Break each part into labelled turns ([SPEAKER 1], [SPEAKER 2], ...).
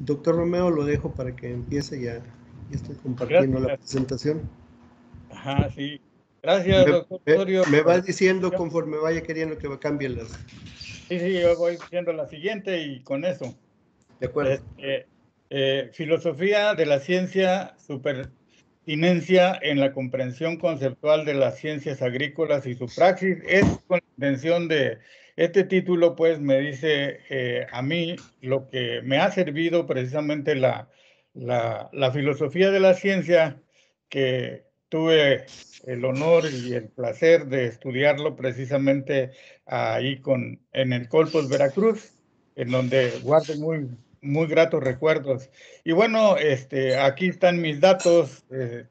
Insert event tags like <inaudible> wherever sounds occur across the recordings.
[SPEAKER 1] Doctor Romeo, lo dejo para que empiece ya. estoy compartiendo la presentación. Ajá, sí.
[SPEAKER 2] Gracias, me, doctor Me, vas
[SPEAKER 1] diciendo conforme vaya queriendo que cambien las. Sí, sí,
[SPEAKER 2] yo voy diciendo la siguiente y con eso. De acuerdo. Este, eh, filosofía de la ciencia, supertinencia en la comprensión conceptual de las ciencias agrícolas y su praxis es con la intención de este título pues me dice eh, a mí lo que me ha servido precisamente la, la, filosofía de la ciencia que tuve el honor y el placer de estudiarlo precisamente ahí con, en el Colpos Veracruz, en donde guardo muy, muy gratos recuerdos. Y bueno, este, aquí están mis datos. Eh,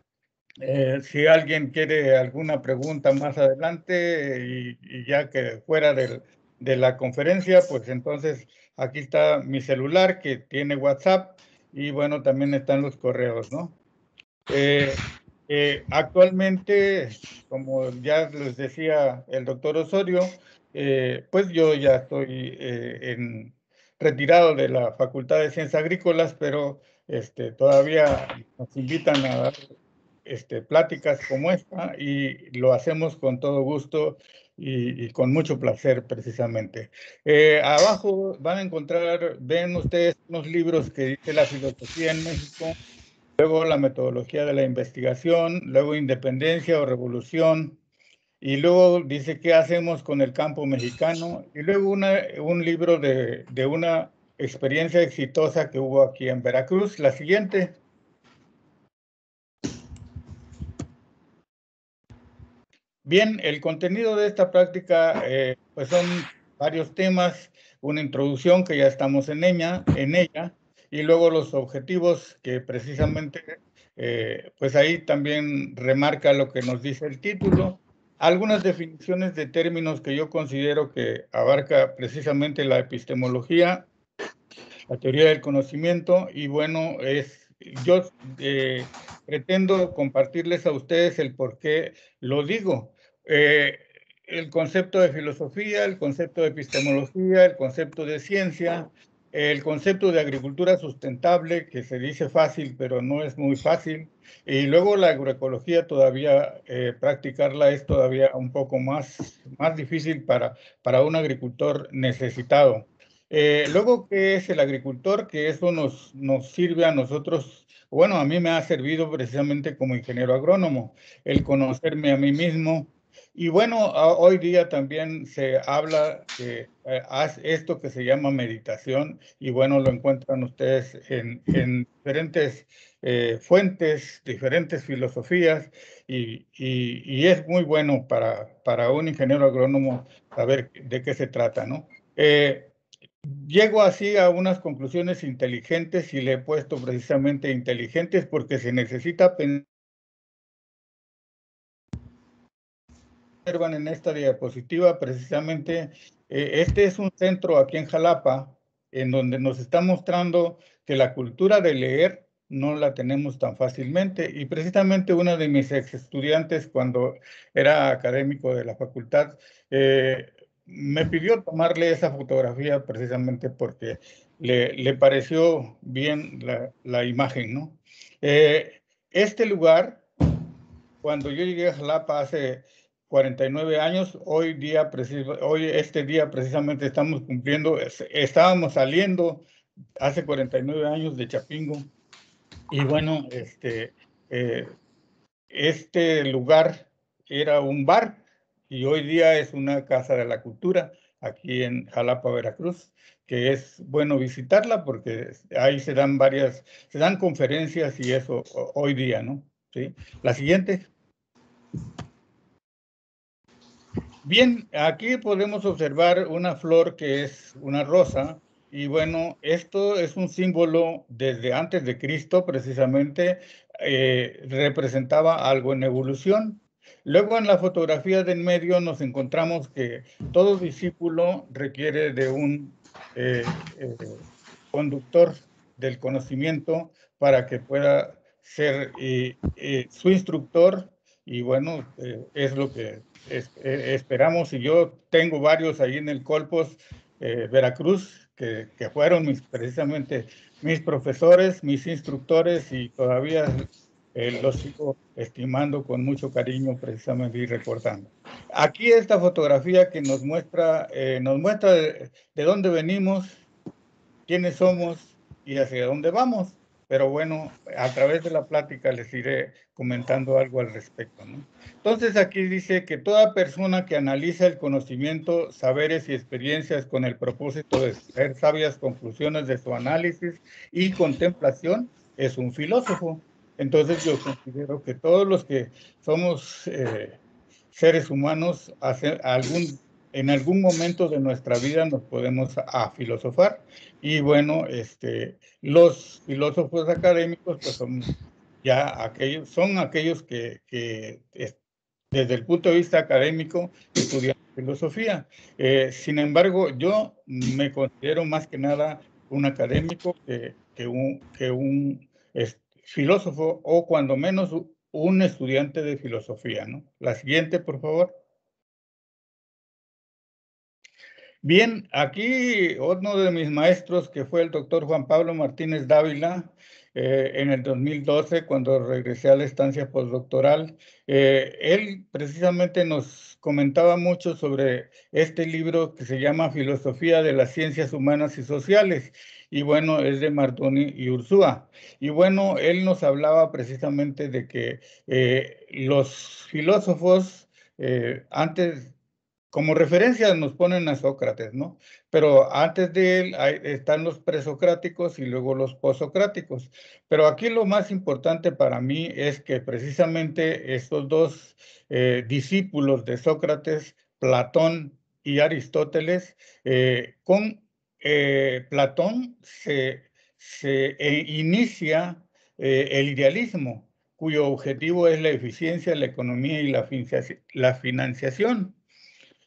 [SPEAKER 2] eh, si alguien quiere alguna pregunta más adelante y ya que fuera del, de la conferencia, pues entonces aquí está mi celular que tiene WhatsApp y bueno, también están los correos, ¿no? Eh, eh, actualmente, como ya les decía el doctor Osorio, eh, pues yo ya estoy en, retirado de la Facultad de Ciencias Agrícolas, pero este, todavía nos invitan a dar este, pláticas como esta y lo hacemos con todo gusto y, con mucho placer precisamente. Eh, abajo van a encontrar, ven ustedes unos libros que dice la filosofía en México, luego la metodología de la investigación, luego independencia o revolución, y luego dice qué hacemos con el campo mexicano, y luego una, un libro de, de una experiencia exitosa que hubo aquí en Veracruz. La siguiente. Bien, el contenido de esta práctica eh, pues son varios temas, una introducción que ya estamos en ella, en ella y luego los objetivos que precisamente eh, pues ahí también remarca lo que nos dice el título, algunas definiciones de términos que yo considero que abarca precisamente la epistemología, la teoría del conocimiento y bueno, es yo eh, pretendo compartirles a ustedes el por qué lo digo. Eh, el concepto de filosofía, el concepto de epistemología, el concepto de ciencia, el concepto de agricultura sustentable, que se dice fácil, pero no es muy fácil, y luego la agroecología todavía, eh, practicarla es todavía un poco más, más difícil para, para un agricultor necesitado. Eh, luego, ¿qué es el agricultor? Que eso nos, nos sirve a nosotros, bueno, a mí me ha servido precisamente como ingeniero agrónomo, el conocerme a mí mismo, y bueno, hoy día también se habla de eh, esto que se llama meditación y bueno, lo encuentran ustedes en, diferentes eh, fuentes, diferentes filosofías y, es muy bueno para, para un ingeniero agrónomo saber de qué se trata, ¿no? Eh, llego así a unas conclusiones inteligentes y le he puesto precisamente inteligentes porque se necesita pensar observan en esta diapositiva, precisamente, eh, este es un centro aquí en Jalapa, en donde nos está mostrando que la cultura de leer no la tenemos tan fácilmente. Y precisamente uno de mis ex estudiantes, cuando era académico de la facultad, eh, me pidió tomarle esa fotografía precisamente porque le, le pareció bien la, imagen, ¿no? Eh, este lugar, cuando yo llegué a Jalapa hace 49 años, hoy día, hoy este día precisamente estamos cumpliendo, estábamos saliendo hace 49 años de Chapingo y bueno, este, eh, este, lugar era un bar y hoy día es una casa de la cultura aquí en Jalapa, Veracruz, que es bueno visitarla porque ahí se dan varias, se dan conferencias y eso hoy día, ¿no? Sí. La siguiente. Bien, aquí podemos observar una flor que es una rosa. Y bueno, esto es un símbolo desde antes de Cristo, precisamente eh, representaba algo en evolución. Luego en la fotografía de en medio nos encontramos que todo discípulo requiere de un eh, eh, conductor del conocimiento para que pueda ser su instructor y bueno, es lo que eh, esperamos, y yo tengo varios ahí en el Colpos, eh, Veracruz, que, que fueron mis, precisamente mis profesores, mis instructores, y todavía eh, los sigo estimando con mucho cariño precisamente y recordando. Aquí esta fotografía que nos muestra, nos muestra de, dónde venimos, quiénes somos y hacia dónde vamos pero bueno, a través de la plática les iré comentando algo al respecto. Entonces aquí dice que toda persona que analiza el conocimiento, saberes y experiencias con el propósito de hacer sabias conclusiones de su análisis y contemplación es un filósofo. Entonces yo considero que todos los que somos eh, seres humanos hacen algún en algún momento de nuestra vida nos podemos a, filosofar y bueno, este, los filósofos académicos pues, son ya aquellos, son aquellos que, desde el punto de vista académico estudian filosofía. Eh, sin embargo, yo me considero más que nada un académico que, un, que un filósofo o cuando menos un estudiante de filosofía. ¿no? La siguiente, por favor. Bien, aquí uno de mis maestros, que fue el doctor Juan Pablo Martínez Dávila, eh, en el 2012, cuando regresé a la estancia postdoctoral, eh, él precisamente nos comentaba mucho sobre este libro que se llama Filosofía de las Ciencias Humanas y Sociales, y bueno, es de Martoni y Ursúa. Y bueno, él nos hablaba precisamente de que eh, los filósofos, antes como referencia nos ponen a Sócrates, ¿no? Pero antes de él están los presocráticos y luego los posocráticos. Pero aquí lo más importante para mí es que precisamente estos dos eh, discípulos de Sócrates, Platón y Aristóteles, eh, con eh, Platón se inicia el idealismo, cuyo objetivo es la eficiencia, la economía y la financiación.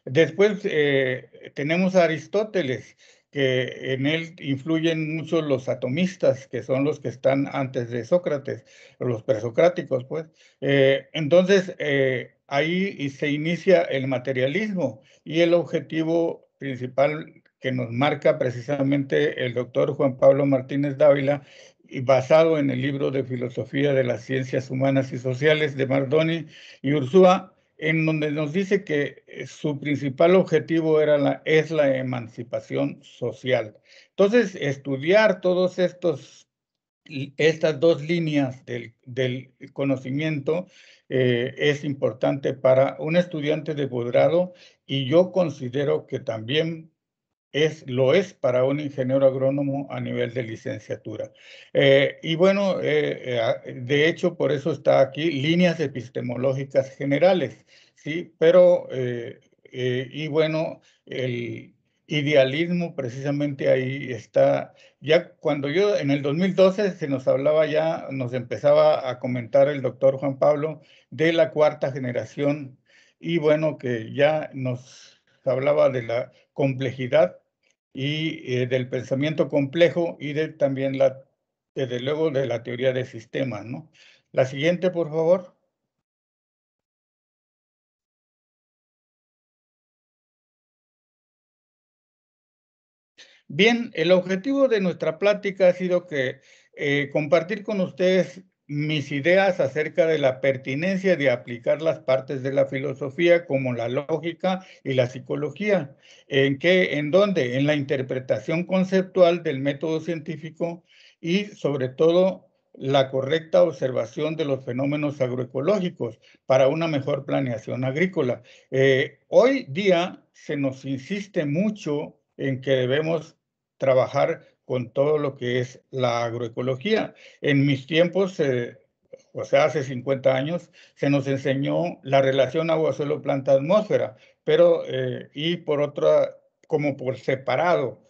[SPEAKER 2] Después eh, tenemos a Aristóteles, que en él influyen mucho los atomistas, que son los que están antes de Sócrates, los presocráticos, pues. Eh, entonces, eh, ahí se inicia el materialismo y el objetivo principal que nos marca precisamente el doctor Juan Pablo Martínez Dávila, y basado en el libro de Filosofía de las Ciencias Humanas y Sociales de Mardoni y Ursúa, en donde nos dice que eh, su principal objetivo era la, es la emancipación social. Entonces, estudiar todos estos estas dos líneas del, del conocimiento eh, es importante para un estudiante de posgrado y yo considero que también es, lo es para un ingeniero agrónomo a nivel de licenciatura. Eh, y bueno, eh, eh, ah, de hecho, por eso está aquí líneas epistemológicas generales, ¿sí? Pero, y bueno, el idealismo precisamente ahí está. Ya cuando yo, en el 2012, se nos hablaba ya, nos empezaba a comentar el doctor Juan Pablo de la cuarta generación y bueno, que ya nos hablaba de la complejidad y eh, del pensamiento complejo y de, también, la, desde luego, de la teoría de sistemas. ¿no? La siguiente, por favor. Bien, el objetivo de nuestra plática ha sido que eh, compartir con ustedes mis ideas acerca de la pertinencia de aplicar las partes de la filosofía como la lógica y la psicología. ¿En qué? ¿En dónde? En la interpretación conceptual del método científico y sobre todo la correcta observación de los fenómenos agroecológicos para una mejor planeación agrícola. Eh, hoy día se nos insiste mucho en que debemos trabajar con todo lo que es la agroecología. En mis tiempos, eh, o sea, hace 50 años, se nos enseñó la relación agua-suelo-planta-atmósfera, pero eh, y por otra, como por separado.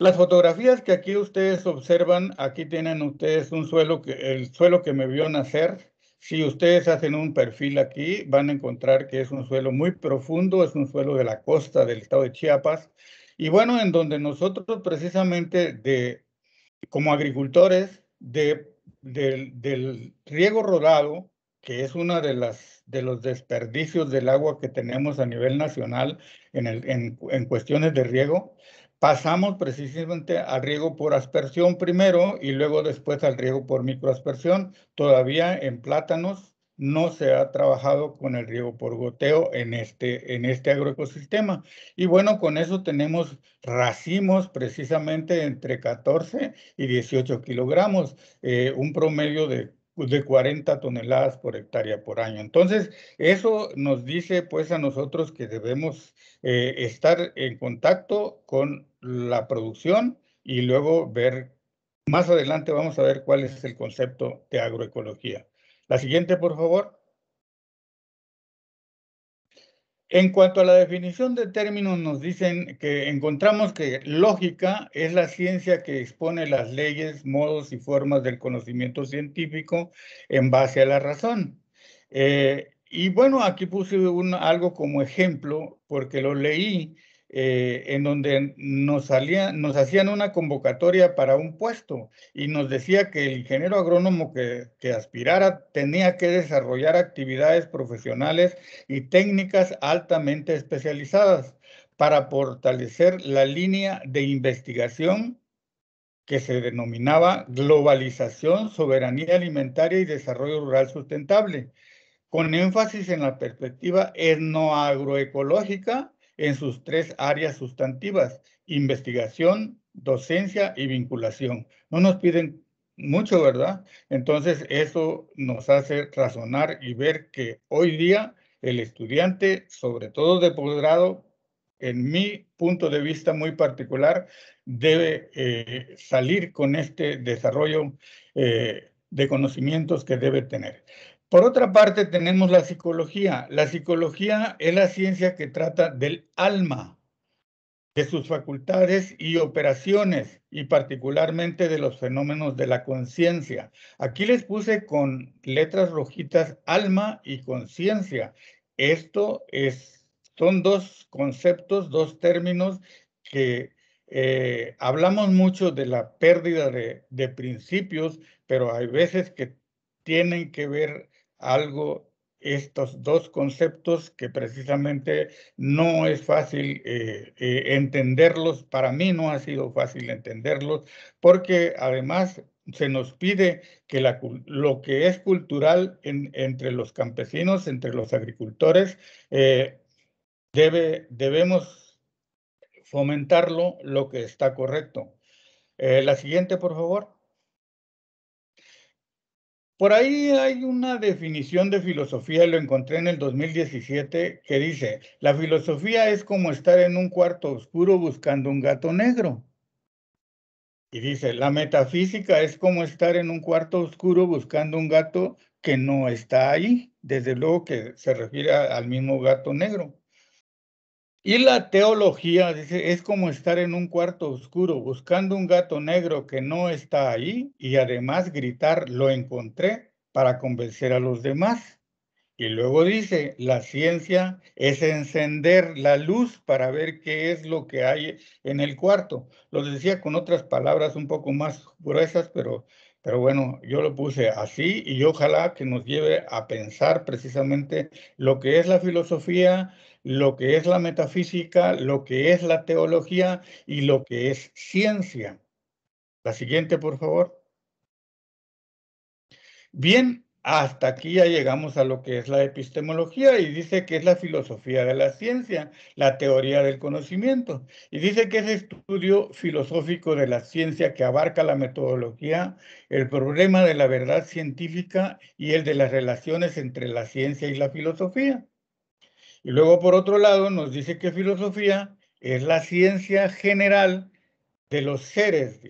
[SPEAKER 2] Las fotografías que aquí ustedes observan, aquí tienen ustedes un suelo, que, el suelo que me vio nacer. Si ustedes hacen un perfil aquí, van a encontrar que es un suelo muy profundo, es un suelo de la costa del estado de Chiapas, y bueno, en donde nosotros precisamente de, como agricultores de, del riego rodado, que es uno de, las, de los desperdicios del agua que tenemos a nivel nacional en, en cuestiones de riego, pasamos precisamente al riego por aspersión primero y luego después al riego por microaspersión, todavía en plátanos no se ha trabajado con el riego por goteo en este, en este agroecosistema. Y bueno, con eso tenemos racimos precisamente entre 14 y 18 kilogramos, eh, un promedio de 40 toneladas por hectárea por año. Entonces, eso nos dice pues a nosotros que debemos eh, estar en contacto con la producción y luego ver, más adelante vamos a ver cuál es el concepto de agroecología. La siguiente, por favor. En cuanto a la definición de términos, nos dicen que encontramos que lógica es la ciencia que expone las leyes, modos y formas del conocimiento científico en base a la razón. Eh, y bueno, aquí puse algo como ejemplo, porque lo leí eh, en donde nos, hacían una convocatoria para un puesto y nos decía que el ingeniero agrónomo que, que aspirara tenía que desarrollar actividades profesionales y técnicas altamente especializadas para fortalecer la línea de investigación que se denominaba Globalización, Soberanía Alimentaria y Desarrollo Rural Sustentable, con énfasis en la perspectiva etnoagroecológica en sus tres áreas sustantivas, investigación, docencia y vinculación. No nos piden mucho, ¿verdad? Entonces eso nos hace razonar y ver que hoy día el estudiante, sobre todo de posgrado, en mi punto de vista muy particular, debe eh, salir con este desarrollo eh, de conocimientos que debe tener. Por otra parte, tenemos la psicología. La psicología es la ciencia que trata del alma, de sus facultades y operaciones, y particularmente de los fenómenos de la conciencia. Aquí les puse con letras rojitas alma y conciencia. Esto es, son dos conceptos, dos términos que eh, hablamos mucho de la pérdida de, de principios, pero hay veces que tienen que ver algo estos dos conceptos que precisamente no es fácil eh, eh, entenderlos, para mí no ha sido fácil entenderlos, porque además se nos pide que lo que es cultural entre los campesinos, entre los agricultores, eh, debe, debemos fomentarlo lo que está correcto. la siguiente, por favor. Por ahí hay una definición de filosofía, lo encontré en el 2017, que dice, la filosofía es como estar en un cuarto oscuro buscando un gato negro. Y dice, la metafísica es como estar en un cuarto oscuro buscando un gato que no está ahí. Desde luego que se refiere al mismo gato negro. Y la teología dice, es como estar en un cuarto oscuro buscando un gato negro que no está ahí y además gritar, lo encontré para convencer a los demás. Y luego dice, la ciencia es encender la luz para ver qué es lo que hay en el cuarto. Lo decía con otras palabras un poco más gruesas, pero, pero bueno, yo lo puse así y ojalá que nos lleve a pensar precisamente lo que es la filosofía, lo que es la metafísica, lo que es la teología y lo que es ciencia. La siguiente, por favor. Bien, hasta aquí ya llegamos a lo que es la epistemología y dice que es la filosofía de la ciencia, la teoría del conocimiento. Y dice que es estudio filosófico de la ciencia que abarca la metodología, el problema de la verdad científica y el de las relaciones entre la ciencia y la filosofía. Y luego, por otro lado, nos dice que filosofía es la ciencia general de los seres,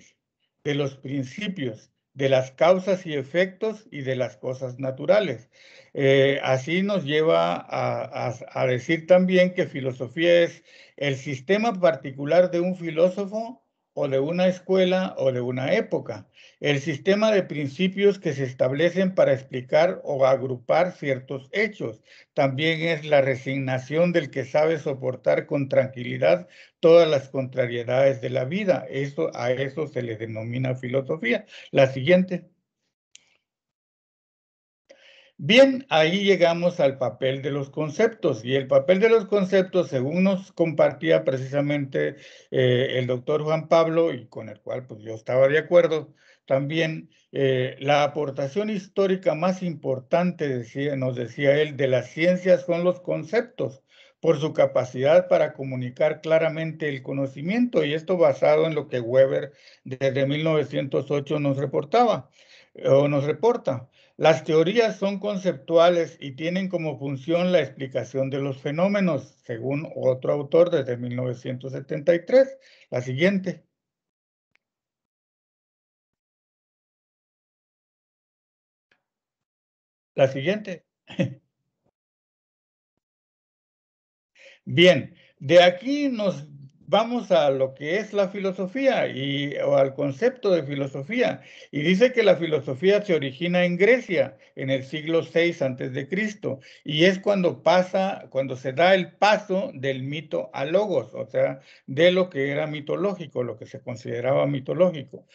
[SPEAKER 2] de los principios, de las causas y efectos y de las cosas naturales. Eh, así nos lleva a decir también que filosofía es el sistema particular de un filósofo o de una escuela o de una época. El sistema de principios que se establecen para explicar o agrupar ciertos hechos. También es la resignación del que sabe soportar con tranquilidad todas las contrariedades de la vida. Eso, a eso se le denomina filosofía. La siguiente. Bien, ahí llegamos al papel de los conceptos y el papel de los conceptos, según nos compartía precisamente eh, el doctor Juan Pablo y con el cual pues, yo estaba de acuerdo, también eh, la aportación histórica más importante, nos decía él, de las ciencias son los conceptos por su capacidad para comunicar claramente el conocimiento, y esto basado en lo que Weber desde 1908 nos reportaba o nos reporta. Las teorías son conceptuales y tienen como función la explicación de los fenómenos, según otro autor desde 1973. La siguiente. La siguiente. <laughs> Bien, de aquí nos vamos a lo que es la filosofía y, o al concepto de filosofía. Y dice que la filosofía se origina en Grecia en el siglo VI Cristo y es cuando pasa, cuando se da el paso del mito a logos, o sea, de lo que era mitológico, lo que se consideraba mitológico.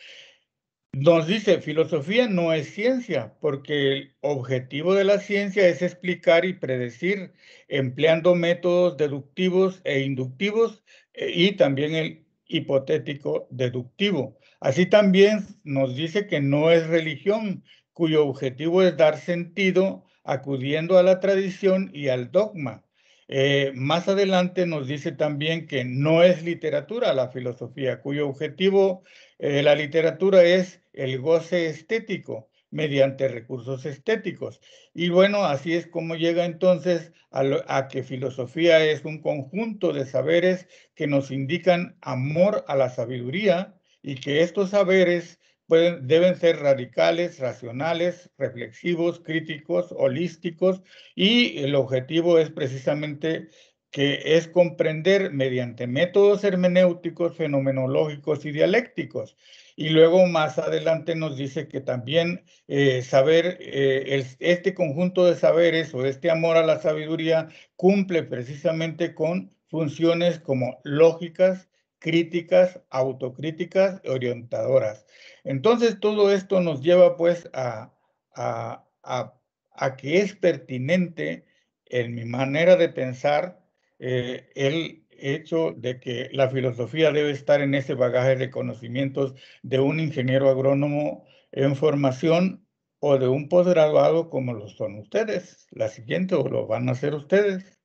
[SPEAKER 2] Nos dice, filosofía no es ciencia, porque el objetivo de la ciencia es explicar y predecir, empleando métodos deductivos e inductivos eh, y también el hipotético deductivo. Así también nos dice que no es religión, cuyo objetivo es dar sentido acudiendo a la tradición y al dogma. Eh, más adelante nos dice también que no es literatura la filosofía, cuyo objetivo eh, la literatura es el goce estético mediante recursos estéticos. Y bueno, así es como llega entonces a, que filosofía es un conjunto de saberes que nos indican amor a la sabiduría y que estos saberes pueden, deben ser radicales, racionales, reflexivos, críticos, holísticos y el objetivo es precisamente que es comprender mediante métodos hermenéuticos, fenomenológicos y dialécticos. Y luego más adelante nos dice que también eh, saber, eh, este conjunto de saberes o este amor a la sabiduría cumple precisamente con funciones como lógicas, críticas, autocríticas, orientadoras. Entonces todo esto nos lleva pues a, a, a, que es pertinente en mi manera de pensar eh, el hecho de que la filosofía debe estar en ese bagaje de conocimientos de un ingeniero agrónomo en formación o de un posgraduado como lo son ustedes. La siguiente o lo van a hacer ustedes.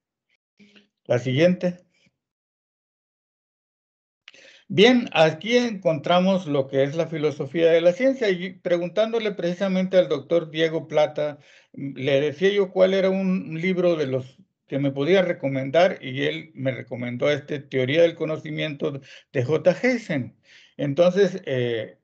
[SPEAKER 2] La siguiente. Bien, aquí encontramos lo que es la filosofía de la ciencia y preguntándole precisamente al doctor Diego Plata, le decía yo cuál era un libro de los que me podía recomendar y él me recomendó este Teoría del Conocimiento de J. Hessen. Entonces, eh,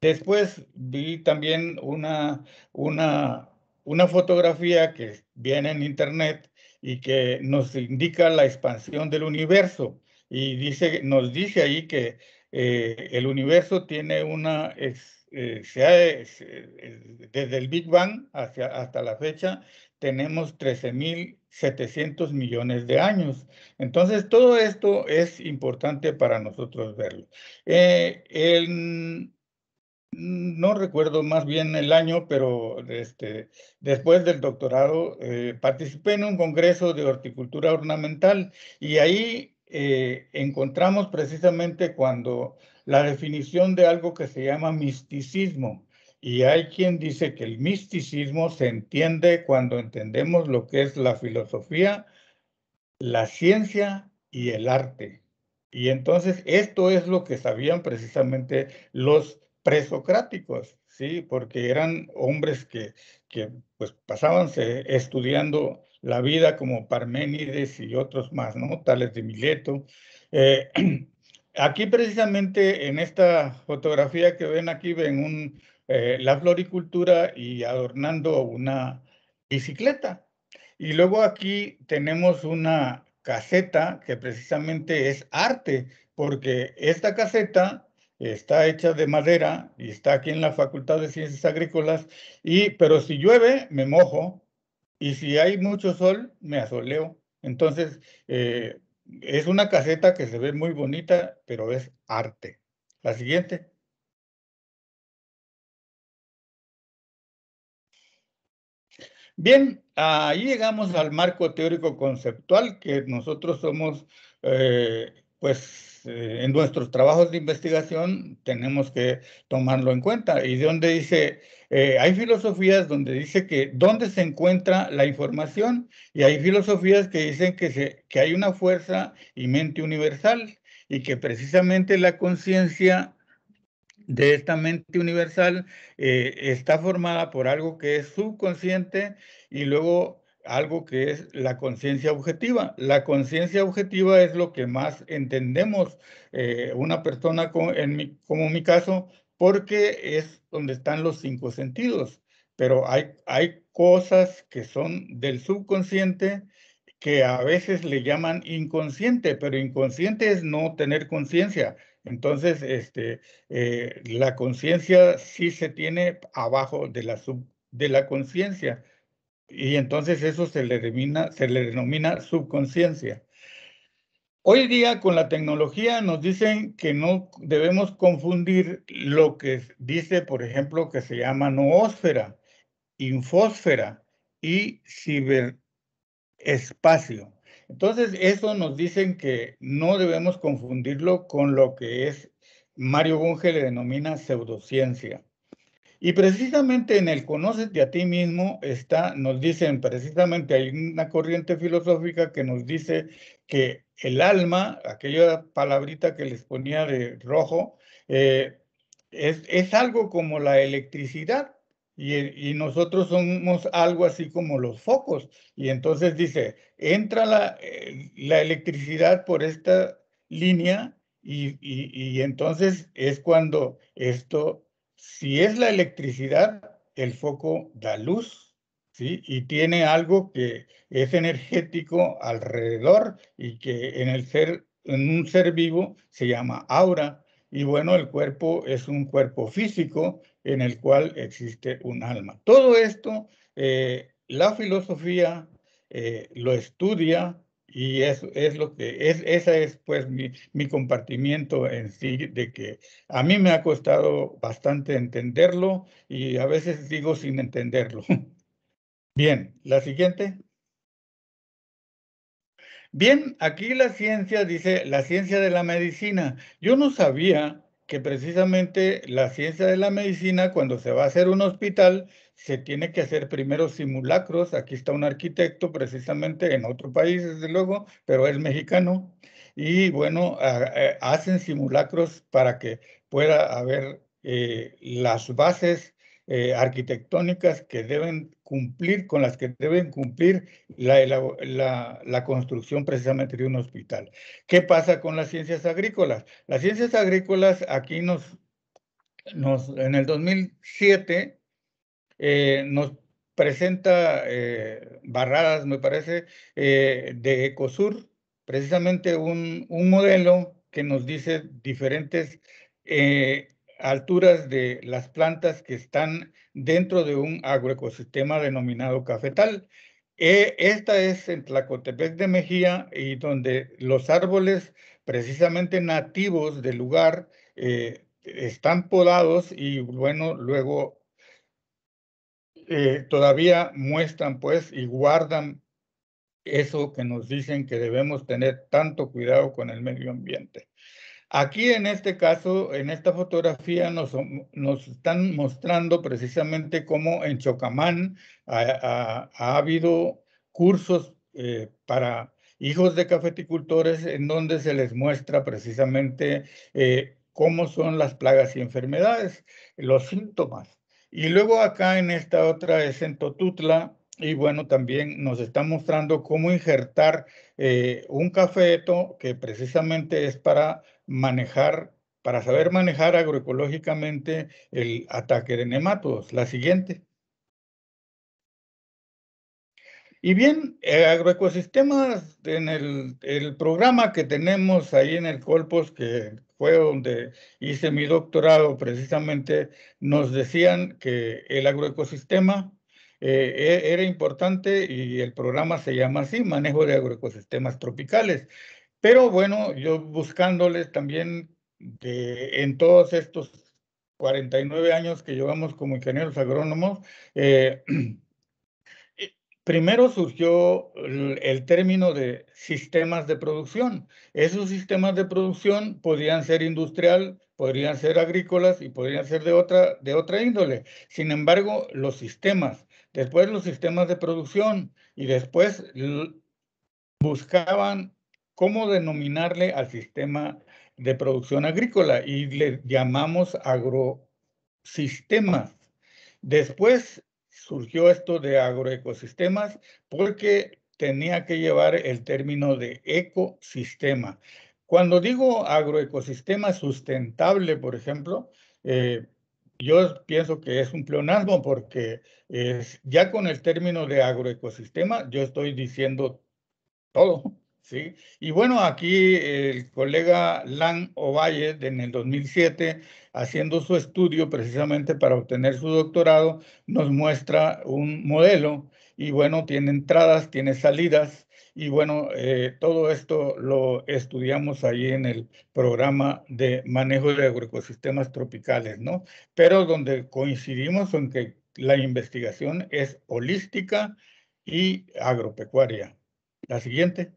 [SPEAKER 2] después vi también una, una, una fotografía que viene en internet y que nos indica la expansión del universo y dice, nos dice ahí que eh, el universo tiene una... Eh, desde el Big Bang hacia, hasta la fecha tenemos 13.000 700 millones de años. Entonces, todo esto es importante para nosotros verlo. Eh, no recuerdo más bien el año, pero este, después del doctorado eh, participé en un congreso de horticultura ornamental y ahí eh, encontramos precisamente cuando la definición de algo que se llama misticismo. Y hay quien dice que el misticismo se entiende cuando entendemos lo que es la filosofía, la ciencia y el arte. Y entonces esto es lo que sabían precisamente los presocráticos, ¿sí? Porque eran hombres que, que pues pasaban estudiando la vida como Parménides y otros más, ¿no? Tales de Mileto. Eh, <clears throat> aquí precisamente en esta fotografía que ven aquí ven un, eh, la floricultura y adornando una bicicleta. Y luego aquí tenemos una caseta que precisamente es arte, porque esta caseta está hecha de madera y está aquí en la Facultad de Ciencias Agrícolas, y, pero si llueve me mojo y si hay mucho sol me asoleo. Entonces, eh, es una caseta que se ve muy bonita, pero es arte. La siguiente. Bien, ahí llegamos al marco teórico conceptual que nosotros somos, eh, pues eh, en nuestros trabajos de investigación tenemos que tomarlo en cuenta. Y de donde dice, eh, hay filosofías donde dice que dónde se encuentra la información y hay filosofías que dicen que, que hay una fuerza y mente universal y que precisamente la conciencia de esta mente universal eh, está formada por algo que es subconsciente y luego algo que es la conciencia objetiva. La conciencia objetiva es lo que más entendemos eh, una persona mi, como mi caso, porque es donde están los cinco sentidos. Pero hay cosas que son del subconsciente que a veces le llaman inconsciente, pero inconsciente es no tener conciencia. Entonces, este, eh, la conciencia sí se tiene abajo de la, de la conciencia y entonces eso se le, denomina, se le denomina subconsciencia. Hoy día con la tecnología nos dicen que no debemos confundir lo que dice, por ejemplo, que se llama noósfera, infósfera y ciberespacio. Entonces, eso nos dicen que no debemos confundirlo con lo que es Mario Bunge le denomina pseudociencia. Y precisamente en el conócete a ti mismo está, nos dicen, precisamente hay una corriente filosófica que nos dice que el alma, aquella palabrita que les ponía de rojo, eh, es, es algo como la electricidad, y, nosotros somos algo así como los focos. Y entonces dice, entra la, eh, electricidad por esta línea y, entonces es cuando esto, si es la electricidad, el foco da luz, ¿sí? Y tiene algo que es energético alrededor y que en el ser, en un ser vivo se llama aura. Y bueno, el cuerpo es un cuerpo físico en el cual existe un alma. Todo esto eh, la filosofía eh, lo estudia y es, es lo que es, esa es pues mi, mi, compartimiento en sí de que a mí me ha costado bastante entenderlo y a veces digo sin entenderlo. <laughs> Bien, la siguiente. Bien, aquí la ciencia dice la ciencia de la medicina. Yo no sabía que precisamente la ciencia de la medicina, cuando se va a hacer un hospital, se tiene que hacer primero simulacros. Aquí está un arquitecto precisamente en otro país, desde luego, pero es mexicano. Y bueno, eh, hacen simulacros para que pueda haber eh, las bases eh, arquitectónicas que deben cumplir, con las que deben cumplir la, construcción precisamente de un hospital. ¿Qué pasa con las ciencias agrícolas? Las ciencias agrícolas aquí nos, nos en el 2007, eh, nos presenta eh, Barradas, me parece, de Ecosur, precisamente un, modelo que nos dice diferentes alturas de las plantas que están dentro de un agroecosistema denominado cafetal. E, esta es en Tlacotepec de Mejía y donde los árboles precisamente nativos del lugar eh, están podados y bueno, luego eh, todavía muestran pues y guardan eso que nos dicen que debemos tener tanto cuidado con el medio ambiente. Aquí en este caso, en esta fotografía, nos, están mostrando precisamente cómo en Chocamán ha, habido cursos eh, para hijos de cafeticultores en donde se les muestra precisamente eh, cómo son las plagas y enfermedades, los síntomas. Y luego acá en esta otra es en Totutla, y bueno, también nos está mostrando cómo injertar eh, un cafeto que precisamente es para manejar, para saber manejar agroecológicamente el ataque de nematodos. La siguiente. Y bien, eh, agroecosistemas, en el, programa que tenemos ahí en el Colpos, que fue donde hice mi doctorado precisamente, nos decían que el agroecosistema eh, e, era importante y el programa se llama así, Manejo de Agroecosistemas Tropicales. Pero bueno, yo buscándoles también de, en todos estos 49 años que llevamos como ingenieros agrónomos, eh, <clears throat> eh, primero surgió el, término de sistemas de producción. Esos sistemas de producción podían ser industrial, podrían ser agrícolas y podrían ser de otra, de otra índole. Sin embargo, los sistemas, después los sistemas de producción y después buscaban cómo denominarle al sistema de producción agrícola y le llamamos agrosistemas. Después surgió esto de agroecosistemas porque tenía que llevar el término de ecosistema. Cuando digo agroecosistema sustentable, por ejemplo, eh, yo pienso que es un pleonasmo porque ya con el término de agroecosistema yo estoy diciendo todo. Y bueno, aquí el colega Lan Ovalle, en el 2007, haciendo su estudio precisamente para obtener su doctorado, nos muestra un modelo y bueno, tiene entradas, tiene salidas y bueno, eh, todo esto lo estudiamos ahí en el programa de manejo de agroecosistemas tropicales, ¿no? Pero donde coincidimos en que la investigación es holística y agropecuaria. La siguiente.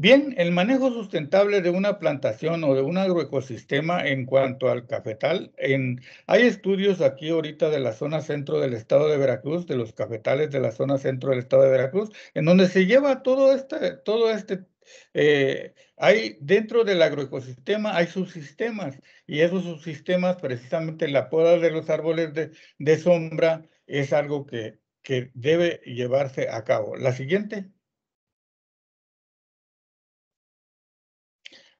[SPEAKER 2] Bien, el manejo sustentable de una plantación o de un agroecosistema en cuanto al cafetal, hay estudios aquí ahorita de la zona centro del estado de Veracruz, de los cafetales de la zona centro del estado de Veracruz, en donde se lleva todo este, todo este eh, hay dentro del agroecosistema hay subsistemas y esos subsistemas, precisamente la poda de los árboles de, sombra, es algo que, que debe llevarse a cabo. La siguiente.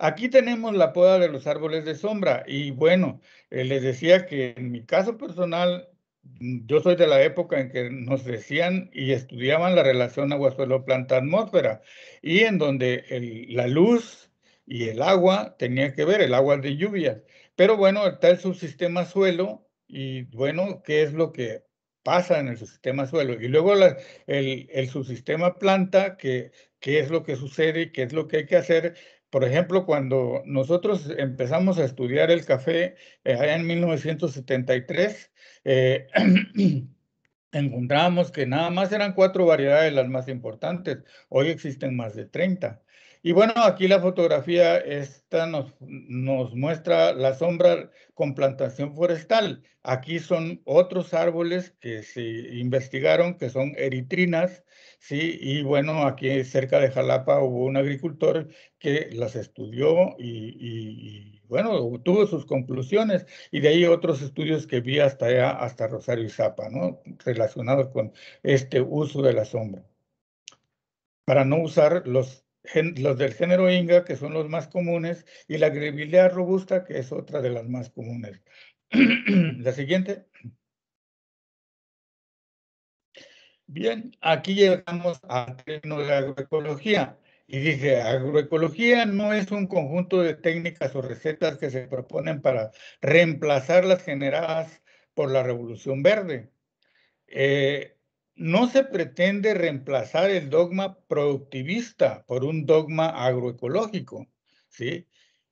[SPEAKER 2] Aquí tenemos la poda de los árboles de sombra y bueno, eh, les decía que en mi caso personal, mm, yo soy de la época en que nos decían y estudiaban la relación agua-suelo-planta-atmósfera y en donde la luz y el agua tenían que ver, el agua de lluvia, Pero bueno, está el subsistema suelo y bueno, ¿qué es lo que pasa en el subsistema suelo? Y luego el, el, subsistema planta, que, ¿qué es lo que sucede y qué es lo que hay que hacer? Por ejemplo, cuando nosotros empezamos a estudiar el café eh, allá en 1973, eh, <clears throat> encontramos que nada más eran cuatro variedades las más importantes. Hoy existen más de 30. Y bueno, aquí la fotografía esta nos, nos muestra la sombra con plantación forestal. Aquí son otros árboles que se investigaron, que son eritrinas, ¿sí? Y bueno, aquí cerca de Jalapa hubo un agricultor que las estudió y, y bueno, tuvo sus conclusiones. Y de ahí otros estudios que vi hasta allá, hasta Rosario y Zapa, ¿no? Relacionados con este uso de la sombra para no usar los los del género Inga, que son los más comunes, y la agribilidad robusta, que es otra de las más comunes. <clears throat> la siguiente. Bien, aquí llegamos al término de agroecología. Y dice, agroecología no es un conjunto de técnicas o recetas que se proponen para reemplazar las generadas por la revolución verde. Eh, no se pretende reemplazar el dogma productivista por un dogma agroecológico, ¿sí?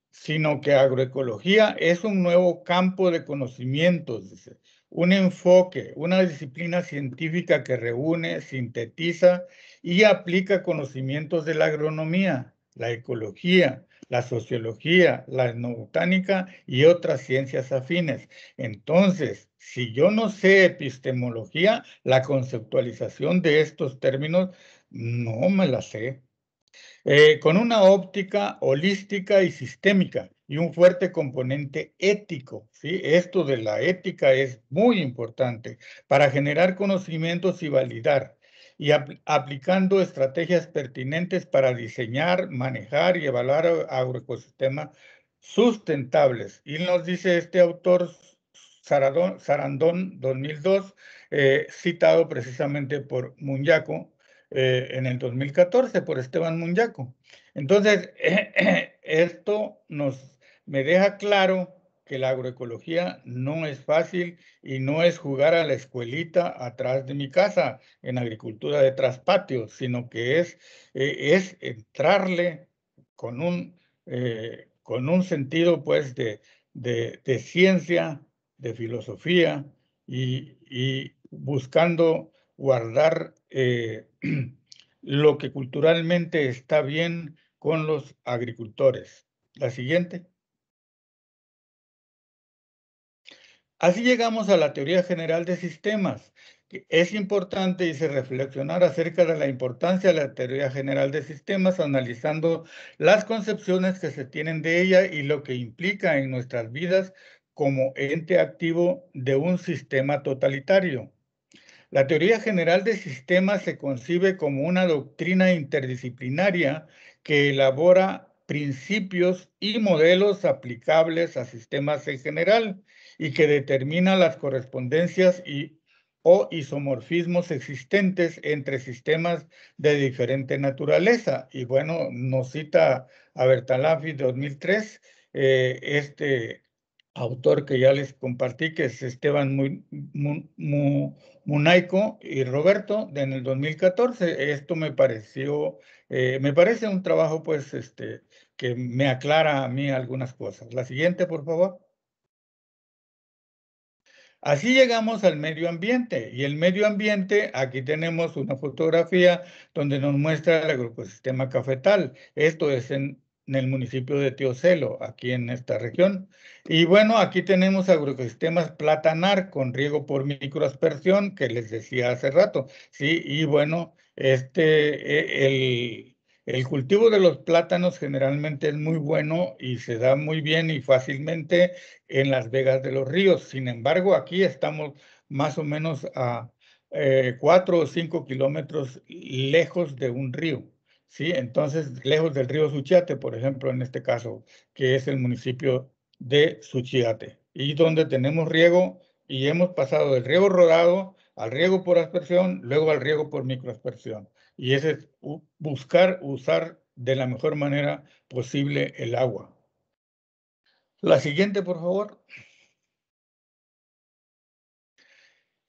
[SPEAKER 2] sino que agroecología es un nuevo campo de conocimientos, un enfoque, una disciplina científica que reúne, sintetiza y aplica conocimientos de la agronomía, la ecología, la sociología, la etnobotánica y otras ciencias afines. Entonces, si yo no sé epistemología, la conceptualización de estos términos no me la sé. Eh, con una óptica holística y sistémica y un fuerte componente ético. ¿sí? Esto de la ética es muy importante para generar conocimientos y validar y aplicando estrategias pertinentes para diseñar, manejar y evaluar agroecosistemas sustentables. Y nos dice este autor Saradón, Sarandón 2002, eh, citado precisamente por Muñaco eh, en el 2014, por Esteban Muñaco. Entonces, <clears throat> esto nos, me deja claro que la agroecología no es fácil y no es jugar a la escuelita atrás de mi casa en agricultura de traspatio, sino que es, eh, es entrarle con un, eh, con un sentido pues de, ciencia, de filosofía y, buscando guardar eh, <clears throat> lo que culturalmente está bien con los agricultores. La siguiente. Así llegamos a la teoría general de sistemas. Es importante, se reflexionar acerca de la importancia de la teoría general de sistemas, analizando las concepciones que se tienen de ella y lo que implica en nuestras vidas como ente activo de un sistema totalitario. La teoría general de sistemas se concibe como una doctrina interdisciplinaria que elabora principios y modelos aplicables a sistemas en general y que determina las correspondencias y, o isomorfismos existentes entre sistemas de diferente naturaleza. Y bueno, nos cita a Bertalafi 2003, este autor que ya les compartí, que es Esteban Muy, Munaico y Roberto, en el 2014. Esto me pareció, eh, me parece un trabajo pues este, que me aclara a mí algunas cosas. La siguiente, por favor. Así llegamos al medio ambiente y el medio ambiente, aquí tenemos una fotografía donde nos muestra el agroecosistema cafetal. Esto es en, el municipio de Teocelo, aquí en esta región. Y bueno, aquí tenemos agroecosistemas platanar con riego por microaspersión que les decía hace rato. Sí, y bueno, este, e, el, el cultivo de los plátanos generalmente es muy bueno y se da muy bien y fácilmente en las vegas de los ríos. Sin embargo, aquí estamos más o menos a eh, cuatro o cinco kilómetros lejos de un río. ¿sí? Entonces, lejos del río Suchiate, por ejemplo, en este caso, que es el municipio de Suchiate, y donde tenemos riego y hemos pasado del riego rodado al riego por aspersión, luego al riego por microaspersión y ese es buscar usar de la mejor manera posible el agua. La siguiente, por favor.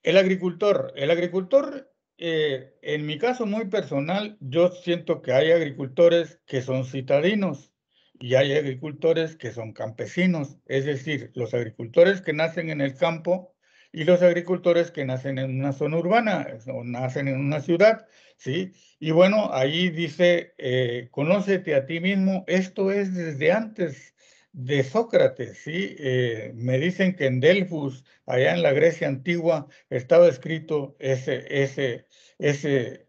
[SPEAKER 2] El agricultor. El agricultor, eh, en mi caso muy personal, yo siento que hay agricultores que son citadinos y hay agricultores que son campesinos. Es decir, los agricultores que nacen en el campo y los agricultores que nacen en una zona urbana o nacen en una ciudad, ¿sí? Y bueno, ahí dice, eh, conócete a ti mismo, esto es desde antes de Sócrates, ¿sí? Eh, me dicen que en Delfus, allá en la Grecia antigua, estaba escrito ese, ese, ese,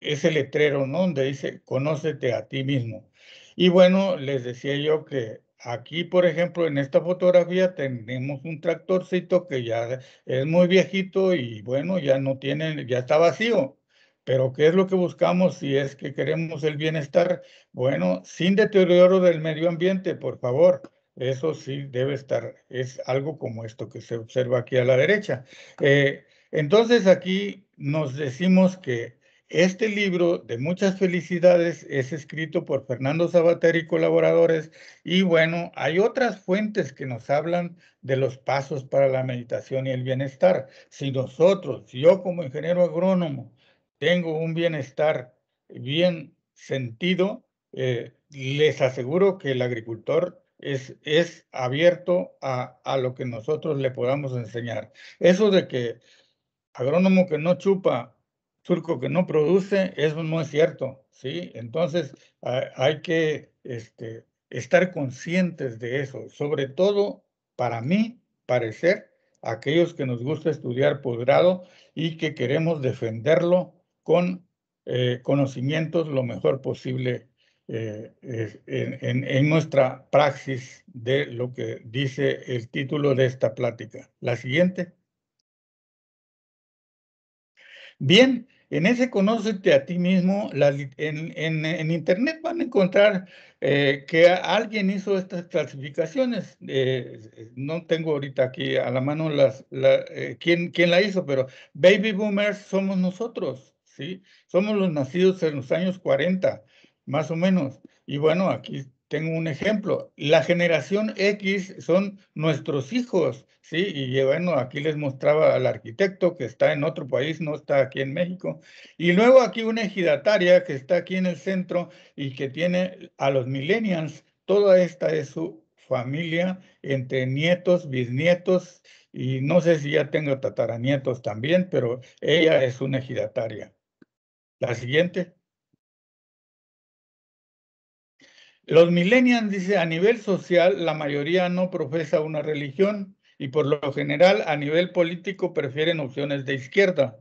[SPEAKER 2] ese letrero, ¿no? Donde dice, conócete a ti mismo. Y bueno, les decía yo que Aquí, por ejemplo, en esta fotografía tenemos un tractorcito que ya es muy viejito y bueno, ya no tiene, ya está vacío. Pero ¿qué es lo que buscamos si es que queremos el bienestar? Bueno, sin deterioro del medio ambiente, por favor. Eso sí debe estar, es algo como esto que se observa aquí a la derecha. Eh, entonces aquí nos decimos que este libro de muchas felicidades es escrito por Fernando Sabater y colaboradores y bueno, hay otras fuentes que nos hablan de los pasos para la meditación y el bienestar. Si nosotros, yo como ingeniero agrónomo tengo un bienestar bien sentido, eh, les aseguro que el agricultor es, es abierto a, a lo que nosotros le podamos enseñar. Eso de que agrónomo que no chupa surco que no produce, es muy es cierto, ¿sí? Entonces hay que este, estar conscientes de eso, sobre todo para mí, parecer, aquellos que nos gusta estudiar posgrado y que queremos defenderlo con eh, conocimientos lo mejor posible eh, en, en, nuestra praxis de lo que dice el título de esta plática. La siguiente. Bien, en ese conócete a ti mismo, en, Internet van a encontrar eh, que alguien hizo estas clasificaciones. Eh, eh, no tengo ahorita aquí a la mano las, quién, quién la hizo, pero baby boomers somos nosotros, ¿sí? Somos los nacidos en los años 40, más o menos. Y bueno, aquí tengo un ejemplo. La generación X son nuestros hijos, ¿sí? Y bueno, aquí les mostraba al arquitecto que está en otro país, no está aquí en México. Y luego aquí una ejidataria que está aquí en el centro y que tiene a los millennials. Toda esta es su familia entre nietos, bisnietos y no sé si ya tengo tataranietos también, pero ella es una ejidataria. La siguiente. Los millennials, dice, a nivel social, la mayoría no profesa una religión y por lo general a nivel político prefieren opciones de izquierda.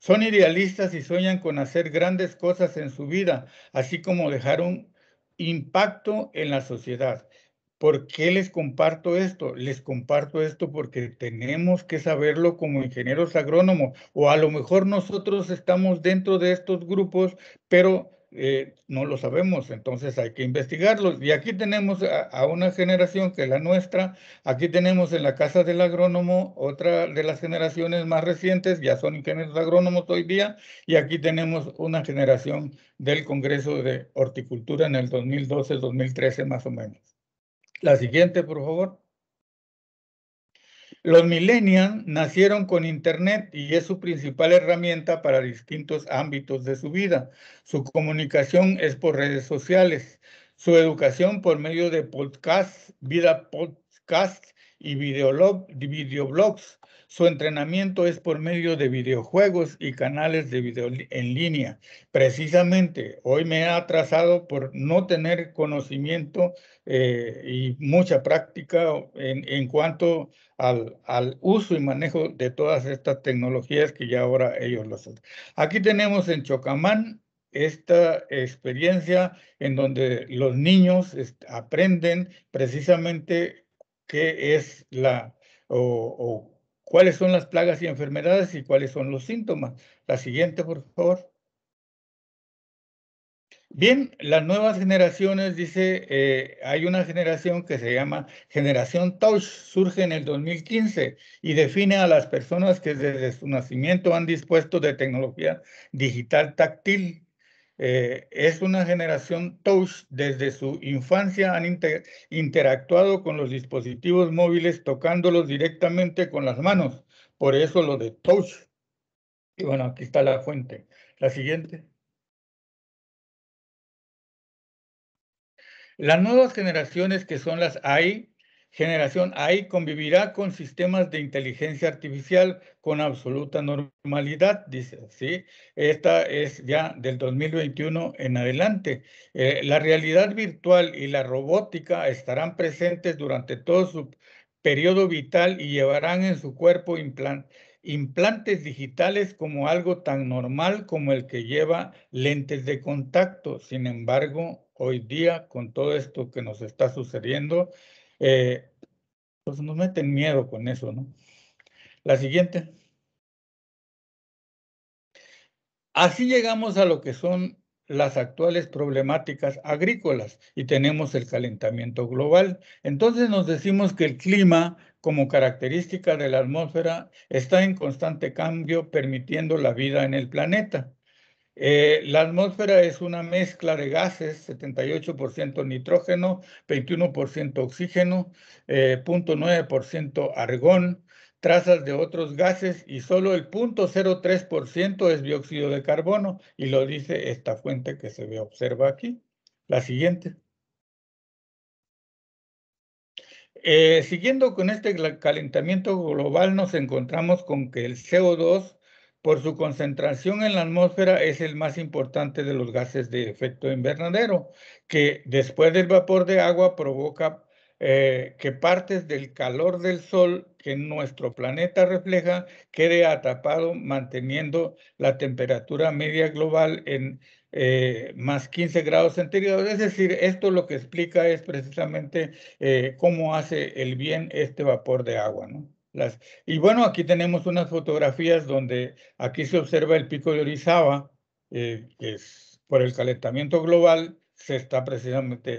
[SPEAKER 2] Son idealistas y sueñan con hacer grandes cosas en su vida, así como dejar un impacto en la sociedad. ¿Por qué les comparto esto? Les comparto esto porque tenemos que saberlo como ingenieros agrónomos, o a lo mejor nosotros estamos dentro de estos grupos, pero eh, no lo sabemos, entonces hay que investigarlos. Y aquí tenemos a, a, una generación que es la nuestra, aquí tenemos en la Casa del Agrónomo otra de las generaciones más recientes, ya son ingenieros agrónomos hoy día, y aquí tenemos una generación del Congreso de Horticultura en el 2012-2013 más o menos. La siguiente, por favor. Los millennials nacieron con Internet y es su principal herramienta para distintos ámbitos de su vida. Su comunicación es por redes sociales, su educación por medio de podcasts, vida podcast y videoblogs. Su entrenamiento es por medio de videojuegos y canales de video en línea. Precisamente hoy me ha atrasado por no tener conocimiento eh, y mucha práctica en, en cuanto al, al, uso y manejo de todas estas tecnologías que ya ahora ellos lo hacen. Aquí tenemos en Chocamán esta experiencia en donde los niños aprenden precisamente qué es la cuáles son las plagas y enfermedades y cuáles son los síntomas. La siguiente, por favor. Bien, las nuevas generaciones, dice, eh, hay una generación que se llama Generación touch, surge en el 2015 y define a las personas que desde su nacimiento han dispuesto de tecnología digital táctil eh, es una generación touch. Desde su infancia han interactuado con los dispositivos móviles tocándolos directamente con las manos. Por eso lo de touch. Y bueno, aquí está la fuente. La siguiente. Las nuevas generaciones que son las AI generación ahí convivirá con sistemas de inteligencia artificial con absoluta normalidad, dice, ¿sí? Esta es ya del 2021 en adelante. Eh, la realidad virtual y la robótica estarán presentes durante todo su periodo vital y llevarán en su cuerpo implantes digitales como algo tan normal como el que lleva lentes de contacto. Sin embargo, hoy día, con todo esto que nos está sucediendo, eh, pues nos meten miedo con eso, ¿no? La siguiente. Así llegamos a lo que son las actuales problemáticas agrícolas y tenemos el calentamiento global. Entonces nos decimos que el clima como característica de la atmósfera está en constante cambio permitiendo la vida en el planeta. Eh, la atmósfera es una mezcla de gases, 78% nitrógeno, 21% oxígeno, 0.9% eh, argón, trazas de otros gases y solo el 0.03% es dióxido de carbono y lo dice esta fuente que se observa aquí. La siguiente. Eh, siguiendo con este calentamiento global nos encontramos con que el CO2 por su concentración en la atmósfera es el más importante de los gases de efecto invernadero, que después del vapor de agua provoca eh, que partes del calor del sol que nuestro planeta refleja quede atrapado manteniendo la temperatura media global en eh, más 15 grados centígrados. Es decir, esto lo que explica es precisamente eh, cómo hace el bien este vapor de agua. ¿no? y bueno, aquí tenemos unas fotografías donde aquí se observa el pico de Orizaba, eh, que es por el calentamiento global se está precisamente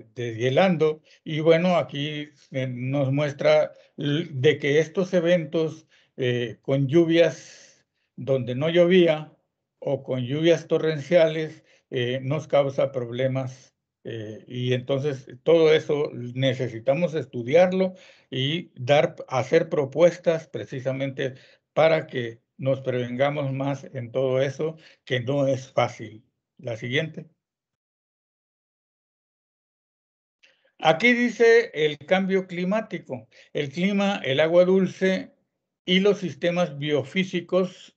[SPEAKER 2] eh, deshielando. Y bueno, aquí eh, nos muestra de que estos eventos con lluvias donde no llovía o con lluvias torrenciales nos causa problemas eh, y entonces todo eso necesitamos estudiarlo y dar, hacer propuestas precisamente para que nos prevengamos más en todo eso, que no es fácil. La siguiente. Aquí dice el cambio climático, el clima, el agua dulce y los sistemas biofísicos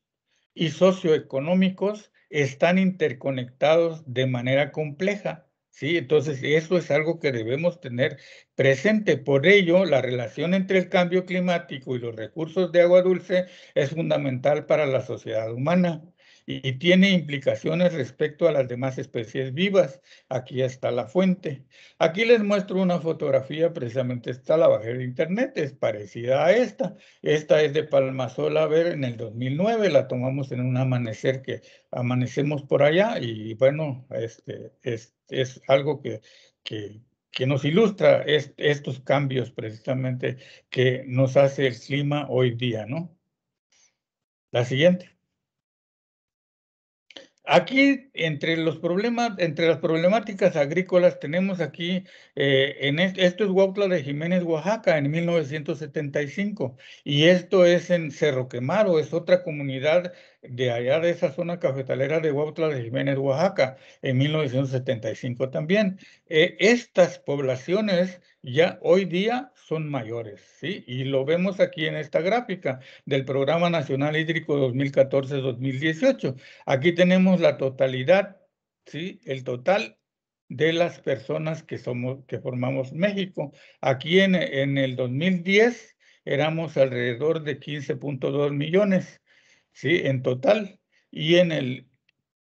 [SPEAKER 2] y socioeconómicos están interconectados de manera compleja Sí, entonces eso es algo que debemos tener presente. Por ello, la relación entre el cambio climático y los recursos de agua dulce es fundamental para la sociedad humana y tiene implicaciones respecto a las demás especies vivas. Aquí está la fuente. Aquí les muestro una fotografía, precisamente está la bajé de internet, es parecida a esta. Esta es de Palmasola, a ver, en el 2009 la tomamos en un amanecer que amanecemos por allá y bueno, este, es, es algo que, que, que nos ilustra estos cambios precisamente que nos hace el clima hoy día, ¿no? La siguiente. Aquí, entre los problemas, entre las problemáticas agrícolas, tenemos aquí, eh, en esto es Huautla de Jiménez, Oaxaca, en 1975, y esto es en Cerro Quemaro, es otra comunidad de allá de esa zona cafetalera de Huautla de Jiménez, Oaxaca, en 1975 también. Eh, estas poblaciones ya hoy día son mayores, ¿sí? Y lo vemos aquí en esta gráfica del Programa Nacional Hídrico 2014-2018. Aquí tenemos la totalidad, ¿sí? El total de las personas que somos, que formamos México. Aquí en, en el 2010 éramos alrededor de 15.2 millones, ¿sí? En total. Y en el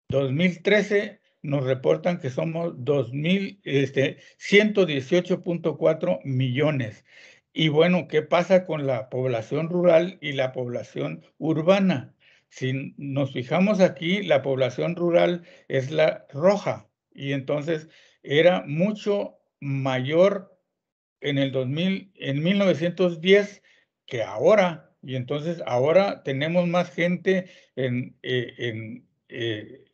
[SPEAKER 2] 2013 nos reportan que somos 2.118.4 este, millones. Y bueno, ¿qué pasa con la población rural y la población urbana? Si nos fijamos aquí, la población rural es la roja y entonces era mucho mayor en el 2000, en 1910 que ahora. Y entonces ahora tenemos más gente en, eh, en eh,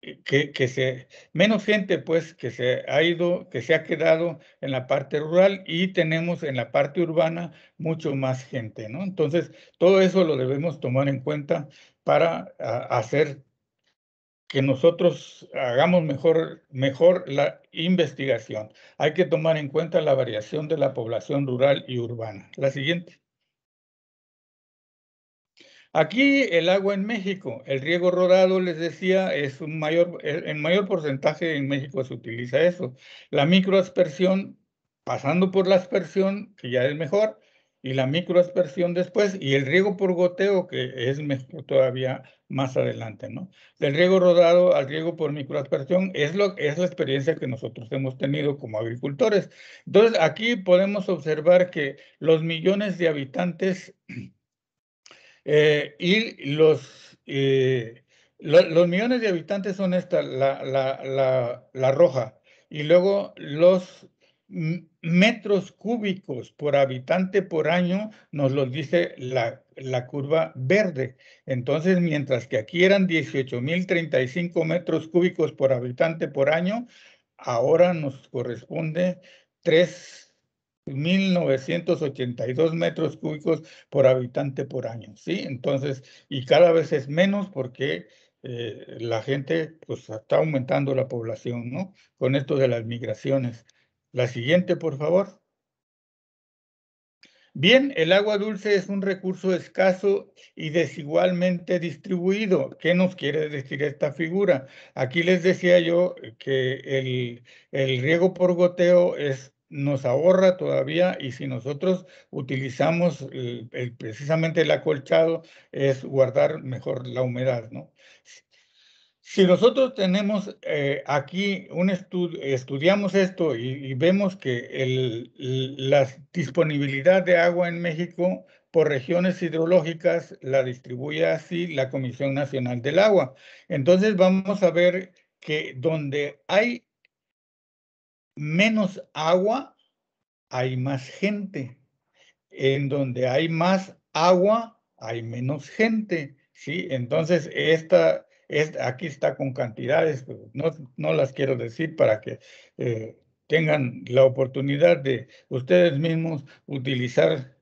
[SPEAKER 2] eh, que, se, menos gente pues que se ha ido, que se ha quedado en la parte rural y tenemos en la parte urbana mucho más gente, ¿no? Entonces, todo eso lo debemos tomar en cuenta para hacer que nosotros hagamos mejor, mejor la investigación. Hay que tomar en cuenta la variación de la población rural y urbana. La siguiente. Aquí el agua en México, el riego rodado, les decía, es un mayor, en mayor porcentaje en México se utiliza eso. La microaspersión, pasando por la aspersión, que ya es mejor, y la microaspersión después, y el riego por goteo, que es mejor todavía más adelante, ¿no? Del riego rodado al riego por microaspersión es, lo, es la experiencia que nosotros hemos tenido como agricultores. Entonces, aquí podemos observar que los millones de habitantes eh, y los, eh, los millones de habitantes son esta, la, la, la, roja. Y luego los metros cúbicos por habitante por año nos los dice la, la curva verde. Entonces, mientras que aquí eran 18.035 metros cúbicos por habitante por año, ahora nos corresponde tres 1.982 metros cúbicos por habitante por año, ¿sí? Entonces, y cada vez es menos porque eh, la gente, pues, está aumentando la población, ¿no? Con esto de las migraciones. La siguiente, por favor. Bien, el agua dulce es un recurso escaso y desigualmente distribuido. ¿Qué nos quiere decir esta figura? Aquí les decía yo que el, el riego por goteo es nos ahorra todavía y si nosotros utilizamos precisamente el acolchado es guardar mejor la humedad, ¿no? Si nosotros tenemos eh, aquí un estudio, estudiamos esto y, vemos que el, la disponibilidad de agua en México por regiones hidrológicas la distribuye así la Comisión Nacional del Agua. Entonces vamos a ver que donde hay menos agua, hay más gente. En donde hay más agua, hay menos gente. ¿sí? Entonces, esta, es aquí está con cantidades, pues, no, no, las quiero decir para que eh, tengan la oportunidad de ustedes mismos utilizar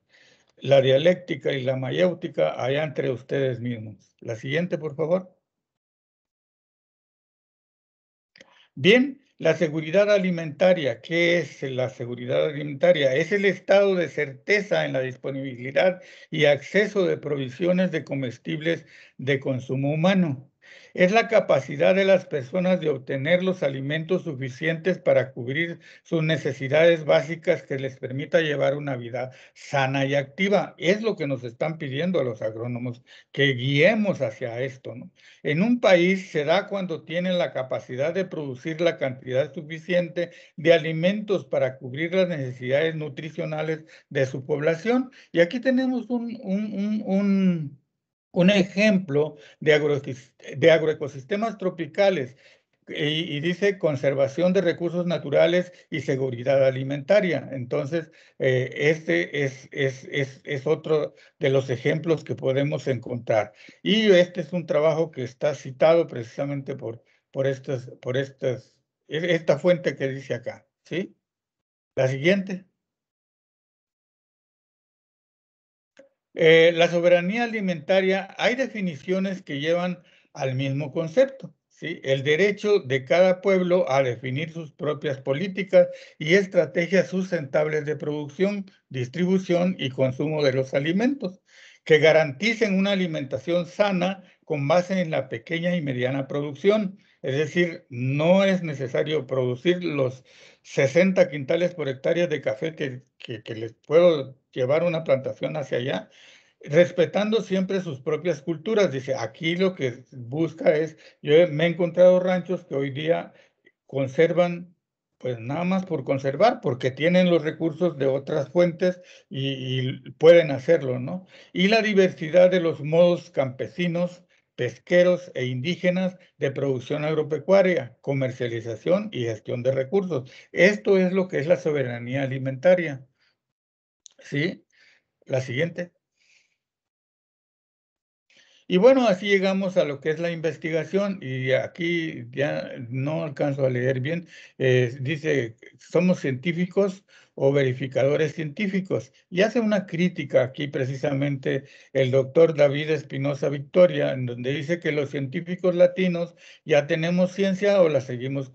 [SPEAKER 2] la dialéctica y la mayéutica allá entre ustedes mismos. La siguiente, por favor. Bien, la seguridad alimentaria, ¿qué es la seguridad alimentaria? Es el estado de certeza en la disponibilidad y acceso de provisiones de comestibles de consumo humano es la capacidad de las personas de obtener los alimentos suficientes para cubrir sus necesidades básicas que les permita llevar una vida sana y activa. Es lo que nos están pidiendo a los agrónomos, que guiemos hacia esto. En un país se da cuando tienen la capacidad de producir la cantidad suficiente de alimentos para cubrir las necesidades nutricionales de su población. Y aquí tenemos un un ejemplo de, agroecosistemas tropicales y, dice conservación de recursos naturales y seguridad alimentaria. Entonces, eh, este es, otro de los ejemplos que podemos encontrar. Y este es un trabajo que está citado precisamente por, e-, esta fuente que dice acá. ¿sí? La siguiente. Eh, la soberanía alimentaria, hay definiciones que llevan al mismo concepto. El derecho de cada pueblo a definir sus propias políticas y estrategias sustentables de producción, distribución y consumo de los alimentos, que garanticen una alimentación sana con base en la pequeña y mediana producción, es decir, no es necesario producir los 60 quintales por hectárea de café que, les puedo llevar una plantación hacia allá, respetando siempre sus propias culturas. Dice, aquí lo que busca es, yo me he encontrado ranchos que hoy día conservan, pues nada más por conservar, porque tienen los recursos de otras fuentes y, y pueden hacerlo, ¿no? Y la diversidad de los modos campesinos pesqueros e indígenas de producción agropecuaria, comercialización y gestión de recursos. Esto es lo que es la soberanía alimentaria. ¿Sí? La siguiente. Y bueno, así llegamos a lo que es la investigación y aquí ya no alcanzo a leer bien. Eh, dice, somos científicos o verificadores científicos. Y hace una crítica aquí precisamente el doctor David Espinosa Victoria, en donde dice que los científicos latinos ya tenemos ciencia o la seguimos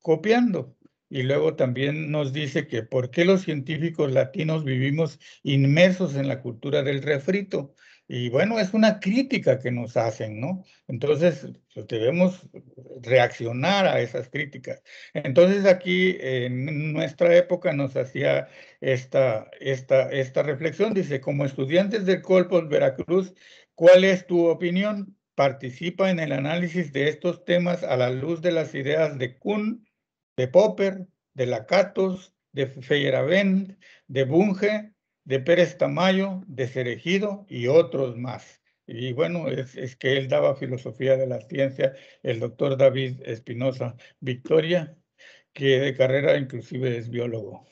[SPEAKER 2] copiando. Y luego también nos dice que por qué los científicos latinos vivimos inmersos en la cultura del refrito y bueno, es una crítica que nos hacen, ¿no? Entonces, pues, debemos reaccionar a esas críticas. Entonces, aquí en nuestra época nos hacía esta, esta, esta reflexión. Dice, como estudiantes del Colpos Veracruz, ¿cuál es tu opinión? Participa en el análisis de estos temas a la luz de las ideas de Kuhn, de Popper, de Lakatos, de Feyerabend, de Bunge de Pérez Tamayo, de Cerejido y otros más. Y bueno, es, que él daba filosofía de la ciencia, el doctor David Espinosa Victoria, que de carrera inclusive es biólogo.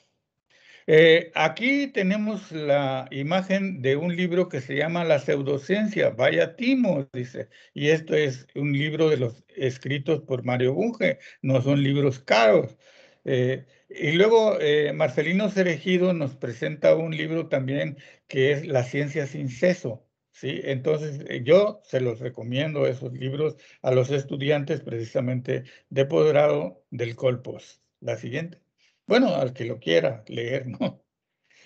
[SPEAKER 2] Eh, aquí tenemos la imagen de un libro que se llama La pseudociencia, vaya timo, dice, y esto es un libro de los escritos por Mario Bunge, no son libros caros. Eh, y luego eh, Marcelino Cerejido nos presenta un libro también que es La ciencia sin seso. ¿sí? Entonces eh, yo se los recomiendo esos libros a los estudiantes precisamente de posgrado del Colpos. La siguiente. Bueno, al que lo quiera leer, ¿no? <laughs>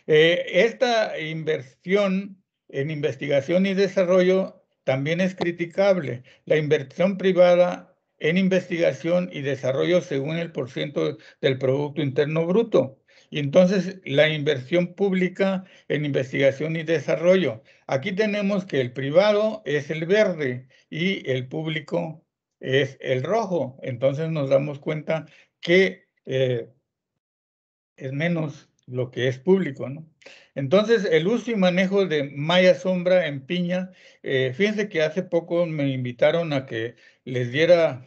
[SPEAKER 2] Eh, esta inversión en investigación y desarrollo también es criticable. La inversión privada en investigación y desarrollo según el porcentaje del Producto Interno Bruto. Y entonces la inversión pública en investigación y desarrollo. Aquí tenemos que el privado es el verde y el público es el rojo. Entonces nos damos cuenta que eh, es menos lo que es público, ¿no? Entonces, el uso y manejo de Maya sombra en piña, eh, fíjense que hace poco me invitaron a que les diera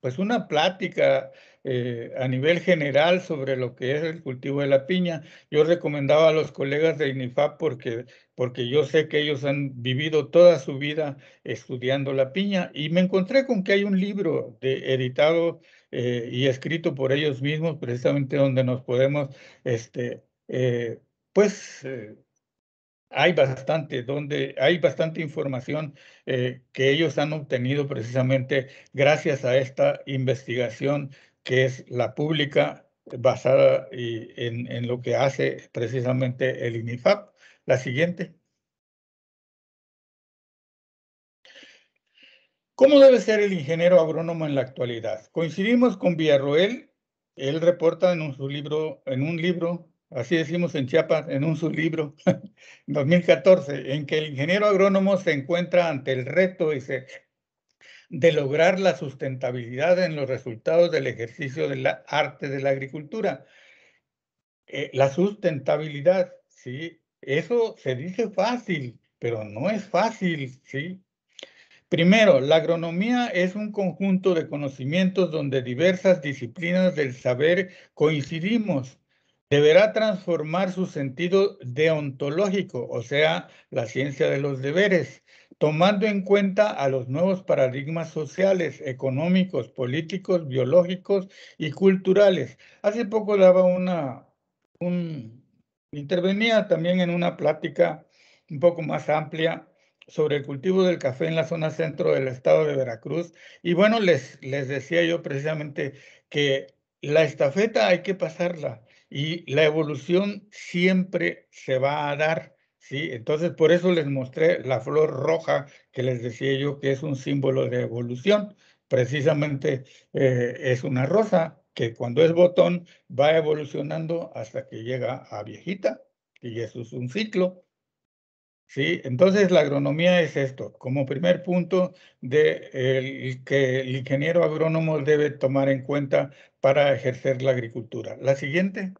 [SPEAKER 2] pues una plática eh, a nivel general sobre lo que es el cultivo de la piña. Yo recomendaba a los colegas de INIFAP porque, porque yo sé que ellos han vivido toda su vida estudiando la piña y me encontré con que hay un libro editado eh, y escrito por ellos mismos, precisamente donde nos podemos este, pues hay bastante donde hay bastante información eh, que ellos han obtenido precisamente gracias a esta investigación que es la pública basada en, lo que hace precisamente el INIFAP. La siguiente. ¿Cómo debe ser el ingeniero agrónomo en la actualidad? Coincidimos con Villarroel, él reporta en su libro, en un libro así decimos en Chiapas, en un sublibro, 2014, <laughs> en que el ingeniero agrónomo se encuentra ante el reto de lograr la sustentabilidad en los resultados del ejercicio de la arte de la agricultura. Eh, la sustentabilidad, sí, eso se dice fácil, pero no es fácil, sí. Primero, la agronomía es un conjunto de conocimientos donde diversas disciplinas del saber coincidimos deberá transformar su sentido deontológico, o sea, la ciencia de los deberes, tomando en cuenta a los nuevos paradigmas sociales, económicos, políticos, biológicos y culturales. Hace poco daba una, un, intervenía también en una plática un poco más amplia sobre el cultivo del café en la zona centro del estado de Veracruz. Y bueno, les, les decía yo precisamente que la estafeta hay que pasarla y la evolución siempre se va a dar. ¿sí? Entonces, por eso les mostré la flor roja que les decía yo que es un símbolo de evolución. Precisamente eh, es una rosa que cuando es botón va evolucionando hasta que llega a viejita, y eso es un ciclo. Entonces la agronomía es esto, como primer punto de, que el ingeniero agrónomo debe tomar en cuenta para ejercer la agricultura. La siguiente.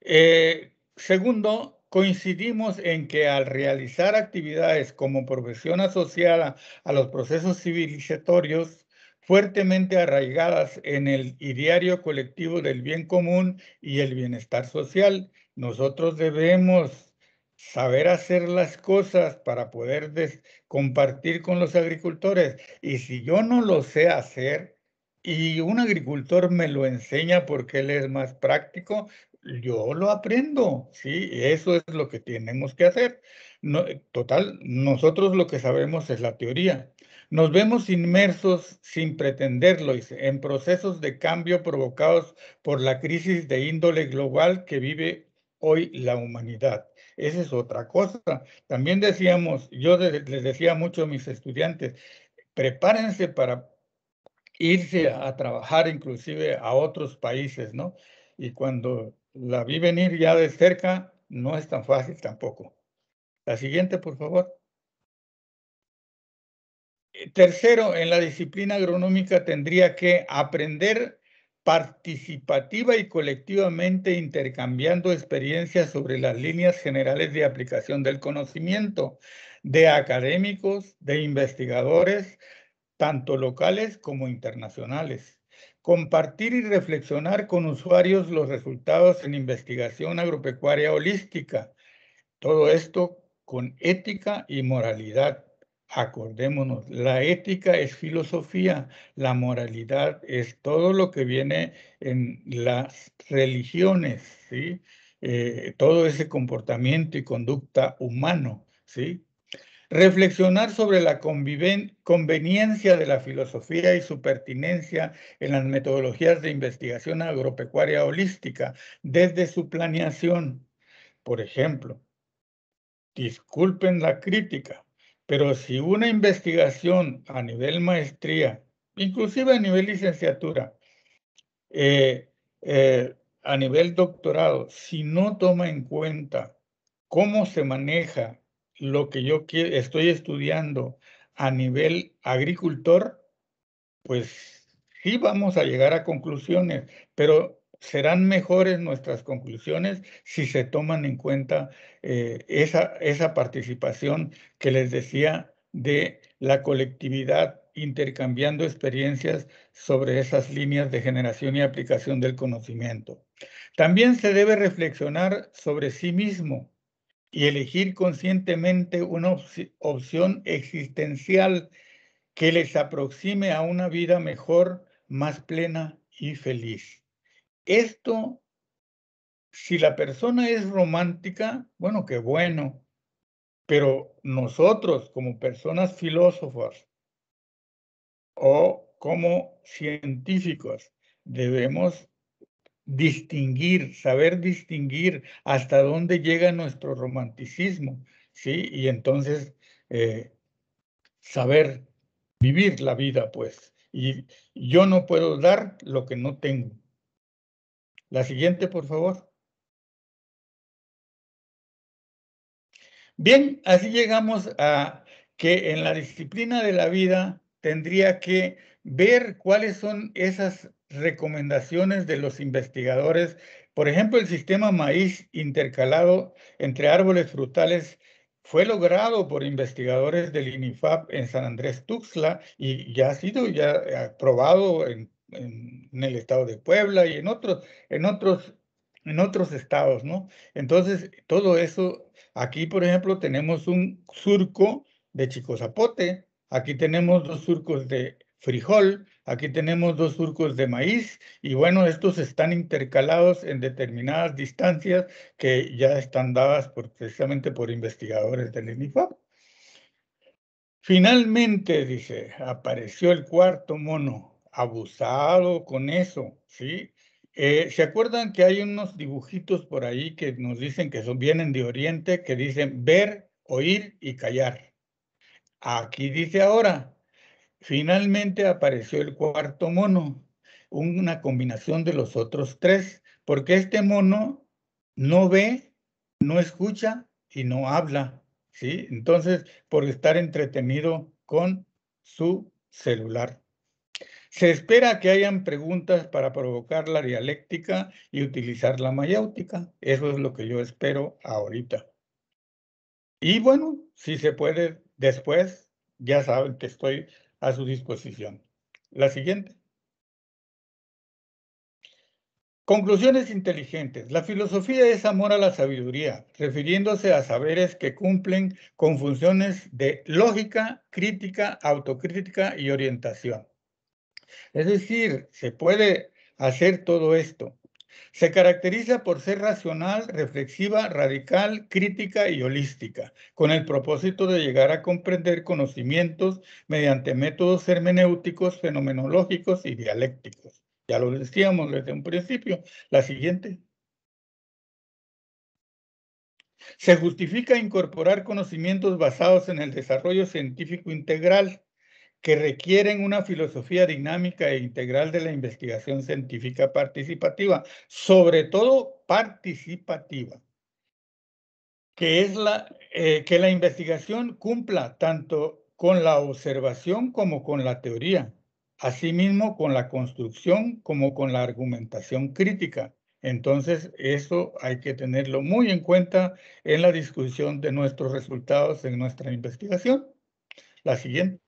[SPEAKER 2] Eh, segundo, coincidimos en que al realizar actividades como profesión asociada a los procesos civilizatorios, fuertemente arraigadas en el ideario colectivo del bien común y el bienestar social, nosotros debemos saber hacer las cosas para poder compartir con los agricultores. Y si yo no lo sé hacer y un agricultor me lo enseña porque él es más práctico, yo lo aprendo, ¿sí? Eso es lo que tenemos que hacer. total, nosotros lo que sabemos es la teoría. Nos vemos inmersos sin pretenderlo en procesos de cambio provocados por la crisis de índole global que vive hoy la humanidad. Esa es otra cosa. También decíamos, yo les decía mucho a mis estudiantes, prepárense para irse a trabajar inclusive a otros países, ¿no? Y cuando la vi venir ya de cerca, no es tan fácil tampoco. La siguiente, por favor. Tercero, en la disciplina agronómica tendría que aprender participativa y colectivamente intercambiando experiencias sobre las líneas generales de aplicación del conocimiento de académicos, de investigadores, tanto locales como internacionales. Compartir y reflexionar con usuarios los resultados en investigación agropecuaria holística. Todo esto con ética y moralidad Acordémonos, la ética es filosofía, la moralidad es todo lo que viene en las religiones, ¿sí? Eh, todo ese comportamiento y conducta humano. ¿sí? Reflexionar sobre la conveniencia de la filosofía y su pertinencia en las metodologías de investigación agropecuaria holística desde su planeación. Por ejemplo, disculpen la crítica, pero si una investigación a nivel maestría, inclusive a nivel licenciatura, eh, eh, a nivel doctorado, si no toma en cuenta cómo se maneja lo que yo estoy estudiando a nivel agricultor, pues sí vamos a llegar a conclusiones, pero serán mejores nuestras conclusiones si se toman en cuenta eh, esa, participación que les decía de la colectividad intercambiando experiencias sobre esas líneas de generación y aplicación del conocimiento. También se debe reflexionar sobre sí mismo y elegir conscientemente una opción existencial que les aproxime a una vida mejor, más plena y feliz. Esto, si la persona es romántica, bueno, qué bueno, pero nosotros como personas filósofas o como científicos debemos distinguir, saber distinguir hasta dónde llega nuestro romanticismo, ¿sí? Y entonces eh, saber vivir la vida, pues. Y yo no puedo dar lo que no tengo. La siguiente, por favor. Bien, así llegamos a que en la disciplina de la vida tendría que ver cuáles son esas recomendaciones de los investigadores. Por ejemplo, el sistema maíz intercalado entre árboles frutales fue logrado por investigadores del INIFAP en San Andrés Tuxtla y ya ha sido ya aprobado en en, el estado de Puebla y en otros, en otros, en otros estados, ¿no? Entonces, todo eso, aquí, por ejemplo, tenemos un surco de Chicozapote, aquí tenemos dos surcos de frijol, aquí tenemos dos surcos de maíz y bueno, estos están intercalados en determinadas distancias que ya están dadas precisamente por investigadores del INIFAP. Finalmente, dice, apareció el cuarto mono, abusado con eso, ¿sí? Eh, ¿Se acuerdan que hay unos dibujitos por ahí que nos dicen que son, vienen de Oriente, que dicen ver, oír y callar? Aquí dice ahora, finalmente apareció el cuarto mono, una combinación de los otros tres, porque este mono no ve, no escucha y no habla, ¿sí? Entonces, por estar entretenido con su celular. Se espera que hayan preguntas para provocar la dialéctica y utilizar la mayáutica. Eso es lo que yo espero ahorita. Y bueno, si se puede después, ya saben que estoy a su disposición. La siguiente. Conclusiones inteligentes. La filosofía es amor a la sabiduría, refiriéndose a saberes que cumplen con funciones de lógica, crítica, autocrítica y orientación. Es decir, se puede hacer todo esto. Se caracteriza por ser racional, reflexiva, radical, crítica y holística, con el propósito de llegar a comprender conocimientos mediante métodos hermenéuticos, fenomenológicos y dialécticos. Ya lo decíamos desde un principio. La siguiente. Se justifica incorporar conocimientos basados en el desarrollo científico integral, que requieren una filosofía dinámica e integral de la investigación científica participativa, sobre todo participativa, que es la eh, que la investigación cumpla tanto con la observación como con la teoría, asimismo con la construcción como con la argumentación crítica. Entonces, eso hay que tenerlo muy en cuenta en la discusión de nuestros resultados en nuestra investigación. La siguiente.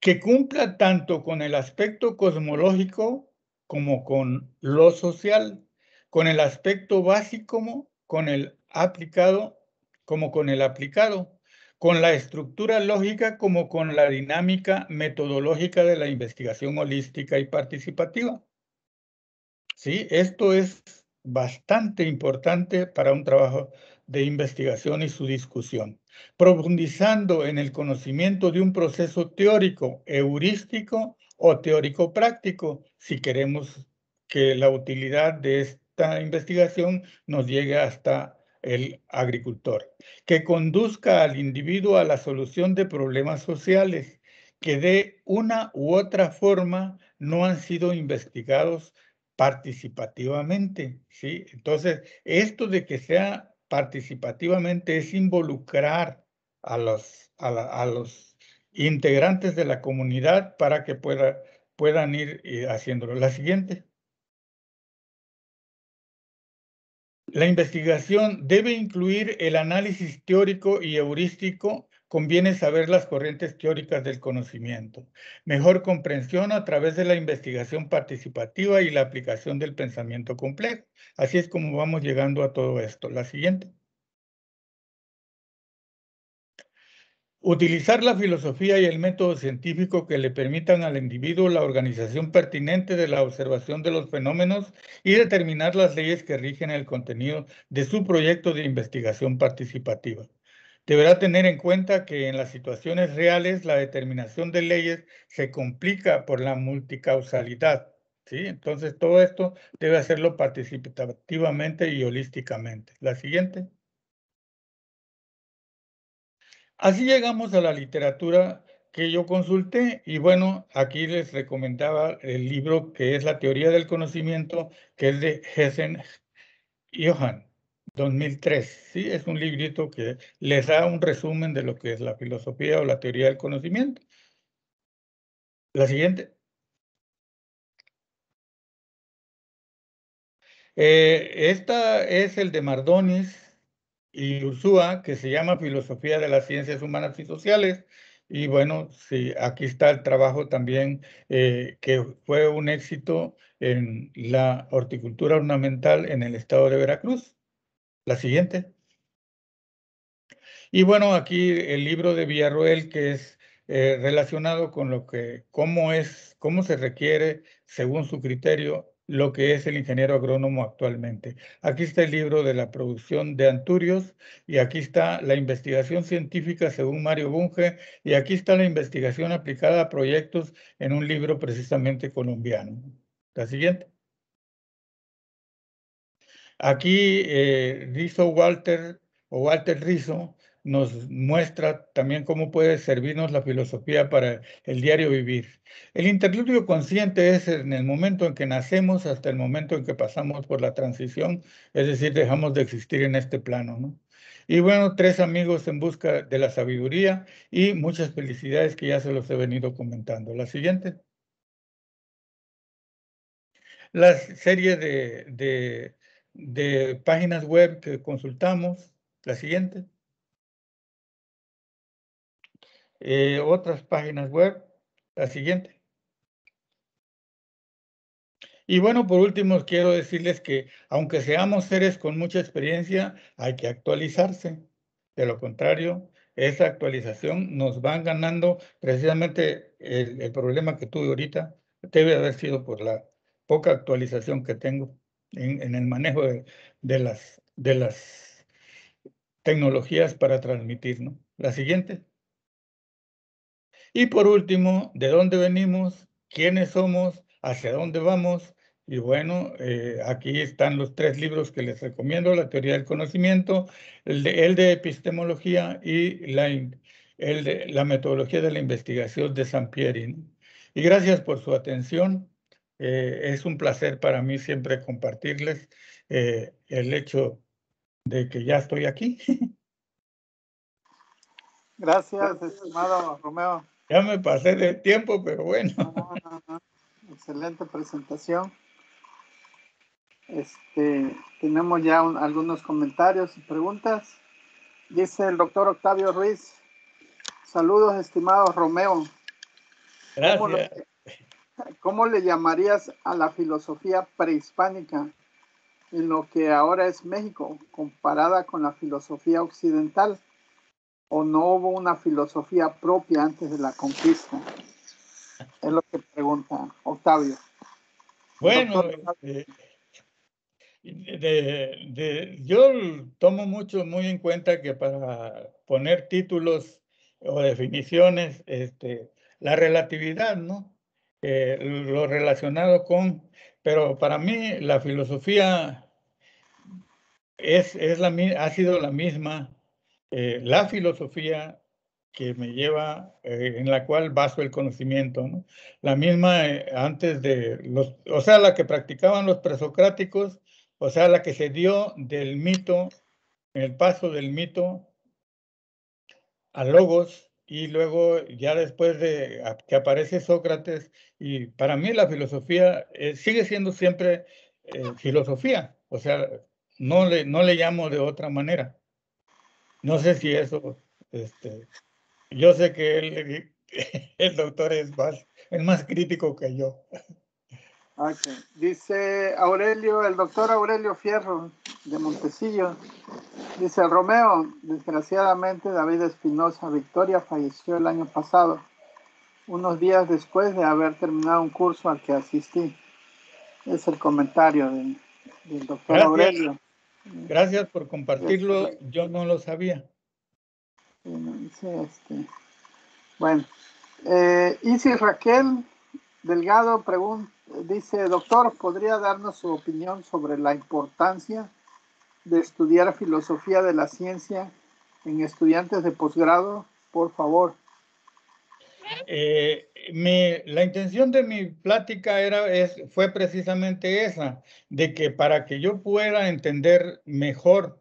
[SPEAKER 2] que cumpla tanto con el aspecto cosmológico como con lo social, con el aspecto básico como con el aplicado, como con el aplicado, con la estructura lógica como con la dinámica metodológica de la investigación holística y participativa. Sí, esto es bastante importante para un trabajo de investigación y su discusión, profundizando en el conocimiento de un proceso teórico, heurístico o teórico práctico, si queremos que la utilidad de esta investigación nos llegue hasta el agricultor, que conduzca al individuo a la solución de problemas sociales que de una u otra forma no han sido investigados participativamente, ¿sí? Entonces, esto de que sea participativamente es involucrar a los, a, los integrantes de la comunidad para que puedan ir eh, haciéndolo. La siguiente. La investigación debe incluir el análisis teórico y heurístico conviene saber las corrientes teóricas del conocimiento, mejor comprensión a través de la investigación participativa y la aplicación del pensamiento complejo. Así es como vamos llegando a todo esto. La siguiente. Utilizar la filosofía y el método científico que le permitan al individuo la organización pertinente de la observación de los fenómenos y determinar las leyes que rigen el contenido de su proyecto de investigación participativa. Deberá tener en cuenta que en las situaciones reales la determinación de leyes se complica por la multicausalidad. ¿sí? Entonces, todo esto debe hacerlo participativamente y holísticamente. La siguiente. Así llegamos a la literatura que yo consulté y bueno, aquí les recomendaba el libro que es La teoría del conocimiento, que es de Hessen Johann. 2003. Sí, es un librito que les da un resumen de lo que es la filosofía o la teoría del conocimiento. La siguiente. Eh, esta es el de Mardonis y Ursúa, que se llama Filosofía de las Ciencias Humanas y Sociales. Y bueno, sí, aquí está el trabajo también eh, que fue un éxito en la horticultura ornamental en el estado de Veracruz. La siguiente. Y bueno, aquí el libro de Villarroel que es eh, relacionado con lo que, cómo es, cómo se requiere, según su criterio, lo que es el ingeniero agrónomo actualmente. Aquí está el libro de la producción de anturios y aquí está la investigación científica según Mario Bunge y aquí está la investigación aplicada a proyectos en un libro precisamente colombiano. La siguiente. Aquí eh, Rizzo Walter o Walter Rizzo nos muestra también cómo puede servirnos la filosofía para el diario vivir. El interludio consciente es en el momento en que nacemos hasta el momento en que pasamos por la transición, es decir, dejamos de existir en este plano. ¿no? Y bueno, tres amigos en busca de la sabiduría y muchas felicidades que ya se los he venido comentando. La siguiente. La serie de de páginas web que consultamos, la siguiente. Eh, otras páginas web, la siguiente. Y bueno, por último, quiero decirles que aunque seamos seres con mucha experiencia, hay que actualizarse. De lo contrario, esa actualización nos va ganando precisamente el, el problema que tuve ahorita. Debe haber sido por la poca actualización que tengo en, el manejo de, las, de las tecnologías para transmitir. La siguiente. Y por último, de dónde venimos, quiénes somos, hacia dónde vamos. Y bueno, eh, aquí están los tres libros que les recomiendo, La teoría del conocimiento, el de, epistemología y la, el de, la metodología de la investigación de San Y gracias por su atención. Eh, es un placer para mí siempre compartirles eh, el hecho de que ya estoy aquí. <laughs>
[SPEAKER 1] Gracias, estimado Romeo.
[SPEAKER 2] Ya me pasé del tiempo, pero bueno.
[SPEAKER 1] Excelente presentación. Este, tenemos ya algunos comentarios y preguntas. Dice el doctor Octavio Ruiz. Saludos, estimado Romeo. Gracias. ¿Cómo le llamarías a la filosofía prehispánica en lo que ahora es México comparada con la filosofía occidental? ¿O no hubo una filosofía propia antes de la conquista? Es lo que pregunta Octavio. Bueno, eh,
[SPEAKER 2] yo tomo mucho, muy en cuenta que para poner títulos o definiciones, este, la relatividad, ¿no? Eh, lo relacionado con, pero para mí la filosofía es, es la, ha sido la misma, eh, la filosofía que me lleva, eh, en la cual baso el conocimiento, la misma antes de los, o sea, la que practicaban los presocráticos, o sea, la que se dio del mito, el paso del mito a logos, y luego ya después de que aparece Sócrates, y para mí la filosofía eh, sigue siendo siempre eh, filosofía, o sea, no le, no le llamo de otra manera. No sé si eso, este, yo sé que <laughs> el doctor es más, más crítico que yo.
[SPEAKER 1] Ah, Dice Aurelio, el doctor Aurelio Fierro, de Montecillo Dice Romeo, desgraciadamente David Espinosa Victoria falleció el año pasado, unos días después de haber terminado un curso al que asistí. Es el comentario del, doctor Aurelio. Gracias por compartirlo,
[SPEAKER 2] este, yo no lo sabía.
[SPEAKER 1] Este, bueno, Y eh, si Raquel Delgado pregunta, dice, doctor, ¿podría darnos su opinión sobre la importancia de estudiar filosofía de la ciencia en estudiantes de posgrado, por favor.
[SPEAKER 2] Eh,
[SPEAKER 1] la intención de mi
[SPEAKER 2] plática era, es, fue precisamente esa, de que para que yo pueda entender mejor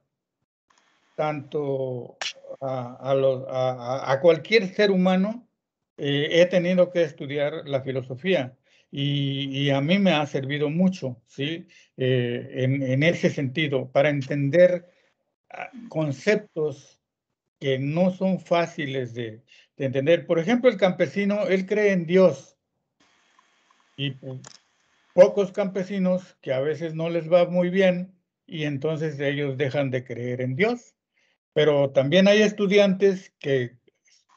[SPEAKER 2] tanto a, cualquier ser humano, eh, he tenido que estudiar la filosofía y, a mí me ha servido mucho, ¿sí? Eh, en, ese sentido, para entender ah, conceptos que no son fáciles de, entender. Por ejemplo, el campesino, él cree en Dios y pocos campesinos que a veces no les va muy bien y entonces ellos dejan de creer en Dios. Pero también hay estudiantes que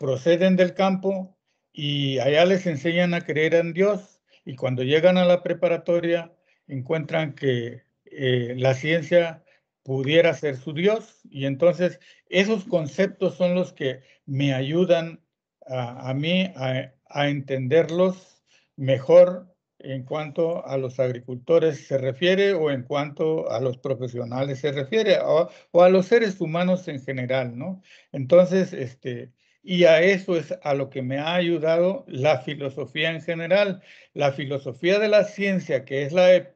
[SPEAKER 2] proceden del campo y allá les enseñan a creer en Dios y cuando llegan a la preparatoria encuentran que eh, la ciencia pudiera ser su Dios y entonces esos conceptos son los que me ayudan a, mí a, entenderlos mejor en cuanto a los agricultores se refiere o en cuanto a los profesionales se refiere o, o a los seres humanos en general, ¿no? Entonces, este, y a eso es a lo que me ha ayudado la filosofía en general. La filosofía de la ciencia, que es la,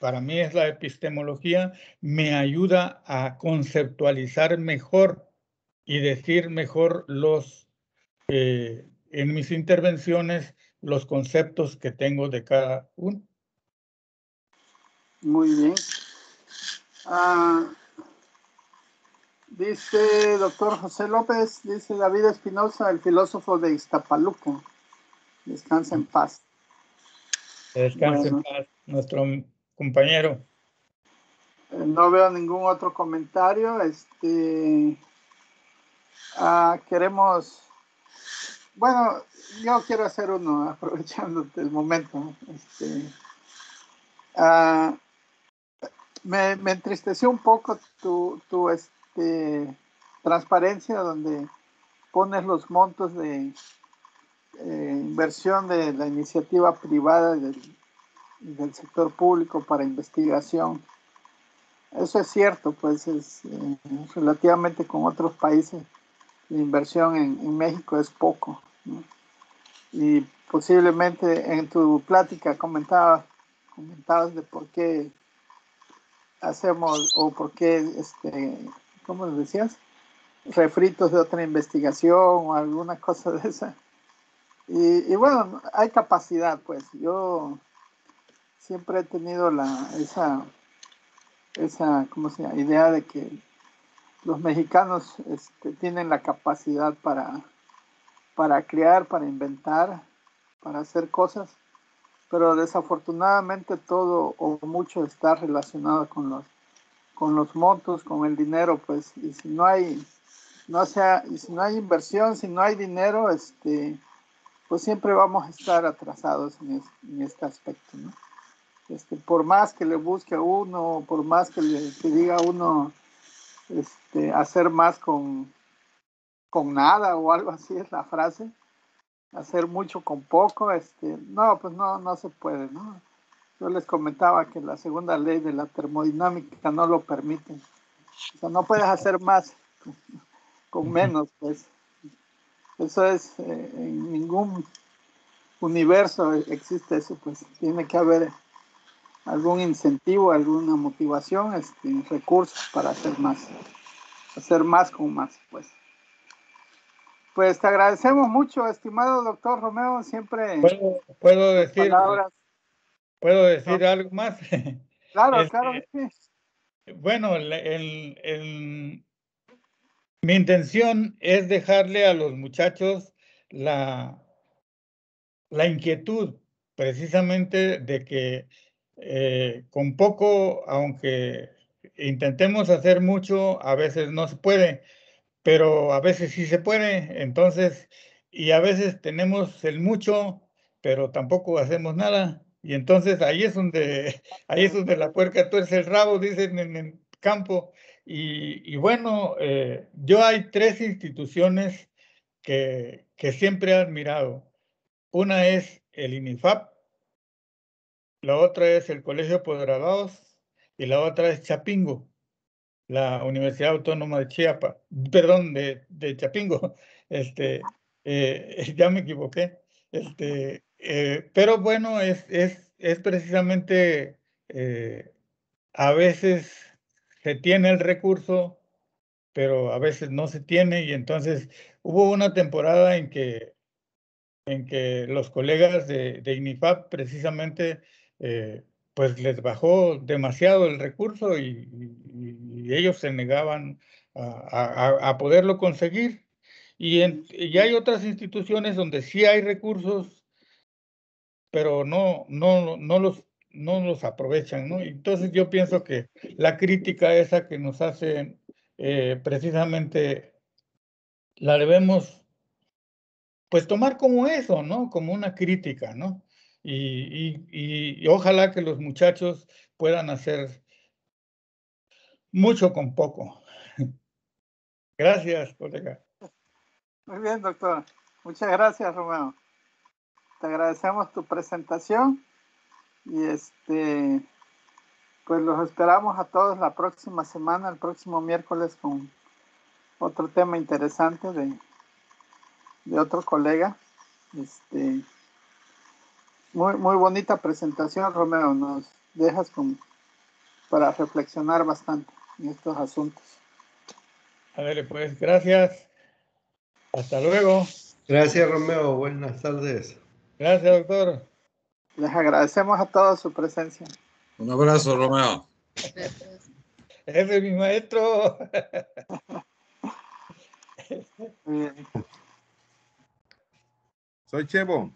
[SPEAKER 2] para mí es la epistemología, me ayuda a conceptualizar mejor y decir mejor los, eh, en mis intervenciones, los conceptos que tengo de cada
[SPEAKER 1] uno. Muy bien. Ah, Dice doctor José López, dice David Espinosa, el filósofo de Iztapaluca. Descansa en paz. Descansa en paz, nuestro compañero. Eh, no veo ningún otro comentario. Este, ah, queremos, bueno, yo quiero hacer uno <laughs> aprovechando el este momento. Este, ah, me, me, entristeció un poco tu, tu, este, transparencia donde pones los montos de eh, inversión de la iniciativa privada del, sector público para investigación. Eso es cierto, pues es eh, relativamente con otros países la inversión en, México es poco. Y posiblemente en tu plática comentabas, comentabas de por qué hacemos o por qué este, ¿cómo decías? Refritos de otra investigación o alguna cosa de esa. Y, bueno, hay capacidad, pues. Yo siempre he tenido la, esa, idea de que los mexicanos este, tienen la capacidad para, para crear, para inventar, para hacer cosas, pero desafortunadamente todo o mucho está relacionado con los con los motos, con el dinero, pues, y si no hay, no sea, y si no hay inversión, si no hay dinero, este, pues siempre vamos a estar atrasados en, este aspecto, ¿no? Este, por más que le busque a uno, por más que le diga a uno este, hacer más con, con nada o algo así es la frase, hacer mucho con poco, este, no, pues no, no se puede, ¿no? Yo les comentaba que la segunda ley de la termodinámica no lo permite. O sea, no puedes hacer más <laughs> con menos, pues. Eso es, eh, en ningún universo existe eso, pues tiene que haber algún incentivo, alguna motivación, este, recursos para hacer más, hacer más con más, pues. Pues te agradecemos mucho, estimado doctor Romeo, siempre... Puedo, decir... Palabras ¿Puedo decir algo más? <laughs> Claro, este, claro. Bueno,
[SPEAKER 2] mi intención es dejarle a los muchachos la, la inquietud precisamente de que eh, con poco, aunque intentemos hacer mucho, a veces no se puede, pero a veces sí se puede, entonces, y a veces tenemos el mucho, pero tampoco hacemos nada. Y entonces ahí es donde, <laughs> ahí es donde la puerca tuerce el rabo, dicen en el campo. Y, bueno, eh, yo hay tres instituciones que, que siempre he admirado. Una es el INIFAP, la otra es el Colegio Poderados y la otra es Chapingo, la Universidad Autónoma de Chiapa, perdón, de, de Chapingo. <laughs> Este, eh, <laughs> ya me equivoqué. Este, eh, pero bueno, es, es, es precisamente eh, a veces se tiene el recurso, pero a veces no se tiene y entonces hubo una temporada en que, en que los colegas de, de INIFAP precisamente eh, pues les bajó demasiado el recurso y, ellos se negaban a, poderlo conseguir. Y, y hay otras instituciones donde sí hay recursos pero no, no, no, los, no los aprovechan. ¿no? Entonces yo pienso que la crítica esa que nos hacen eh, precisamente la debemos pues tomar como eso, ¿no? Como una crítica, ¿no? Y, y, ojalá que los muchachos puedan hacer mucho con poco. <laughs> Gracias, colega.
[SPEAKER 1] Muy bien, doctor. Muchas gracias, Romeo te agradecemos tu presentación y este pues los esperamos a todos la próxima semana, el próximo miércoles con otro tema interesante de, de otro colega. Este, muy, muy bonita presentación, Romeo. Nos dejas con, para reflexionar bastante en estos asuntos. A ver, pues gracias. Hasta luego. Gracias, Romeo. Buenas tardes. Gracias, doctor. Les agradecemos a todos su presencia. Un abrazo, Romeo. Ese es mi maestro. Soy Chevo.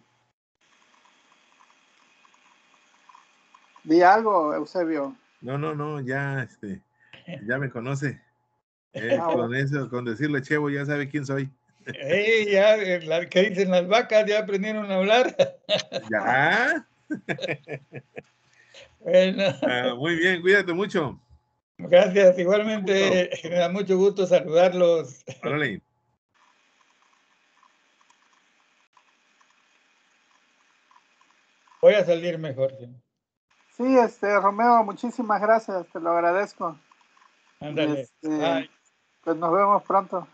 [SPEAKER 1] Di algo, Eusebio. No, no, no, ya, este,
[SPEAKER 2] ya me conoce. Ah, eh, con con decirle Chevo, ya sabe quién soy ya, eh, ¿qué dicen las vacas? ¿Ya aprendieron a hablar? <laughs> Ya. <laughs> bueno. Ah, muy bien, cuídate mucho. Gracias, igualmente eh, me da mucho gusto saludarlos. Voy a salir mejor.
[SPEAKER 1] Sí, este, Romeo, muchísimas gracias, te lo agradezco. Ándale.
[SPEAKER 2] Este,
[SPEAKER 1] pues nos vemos pronto.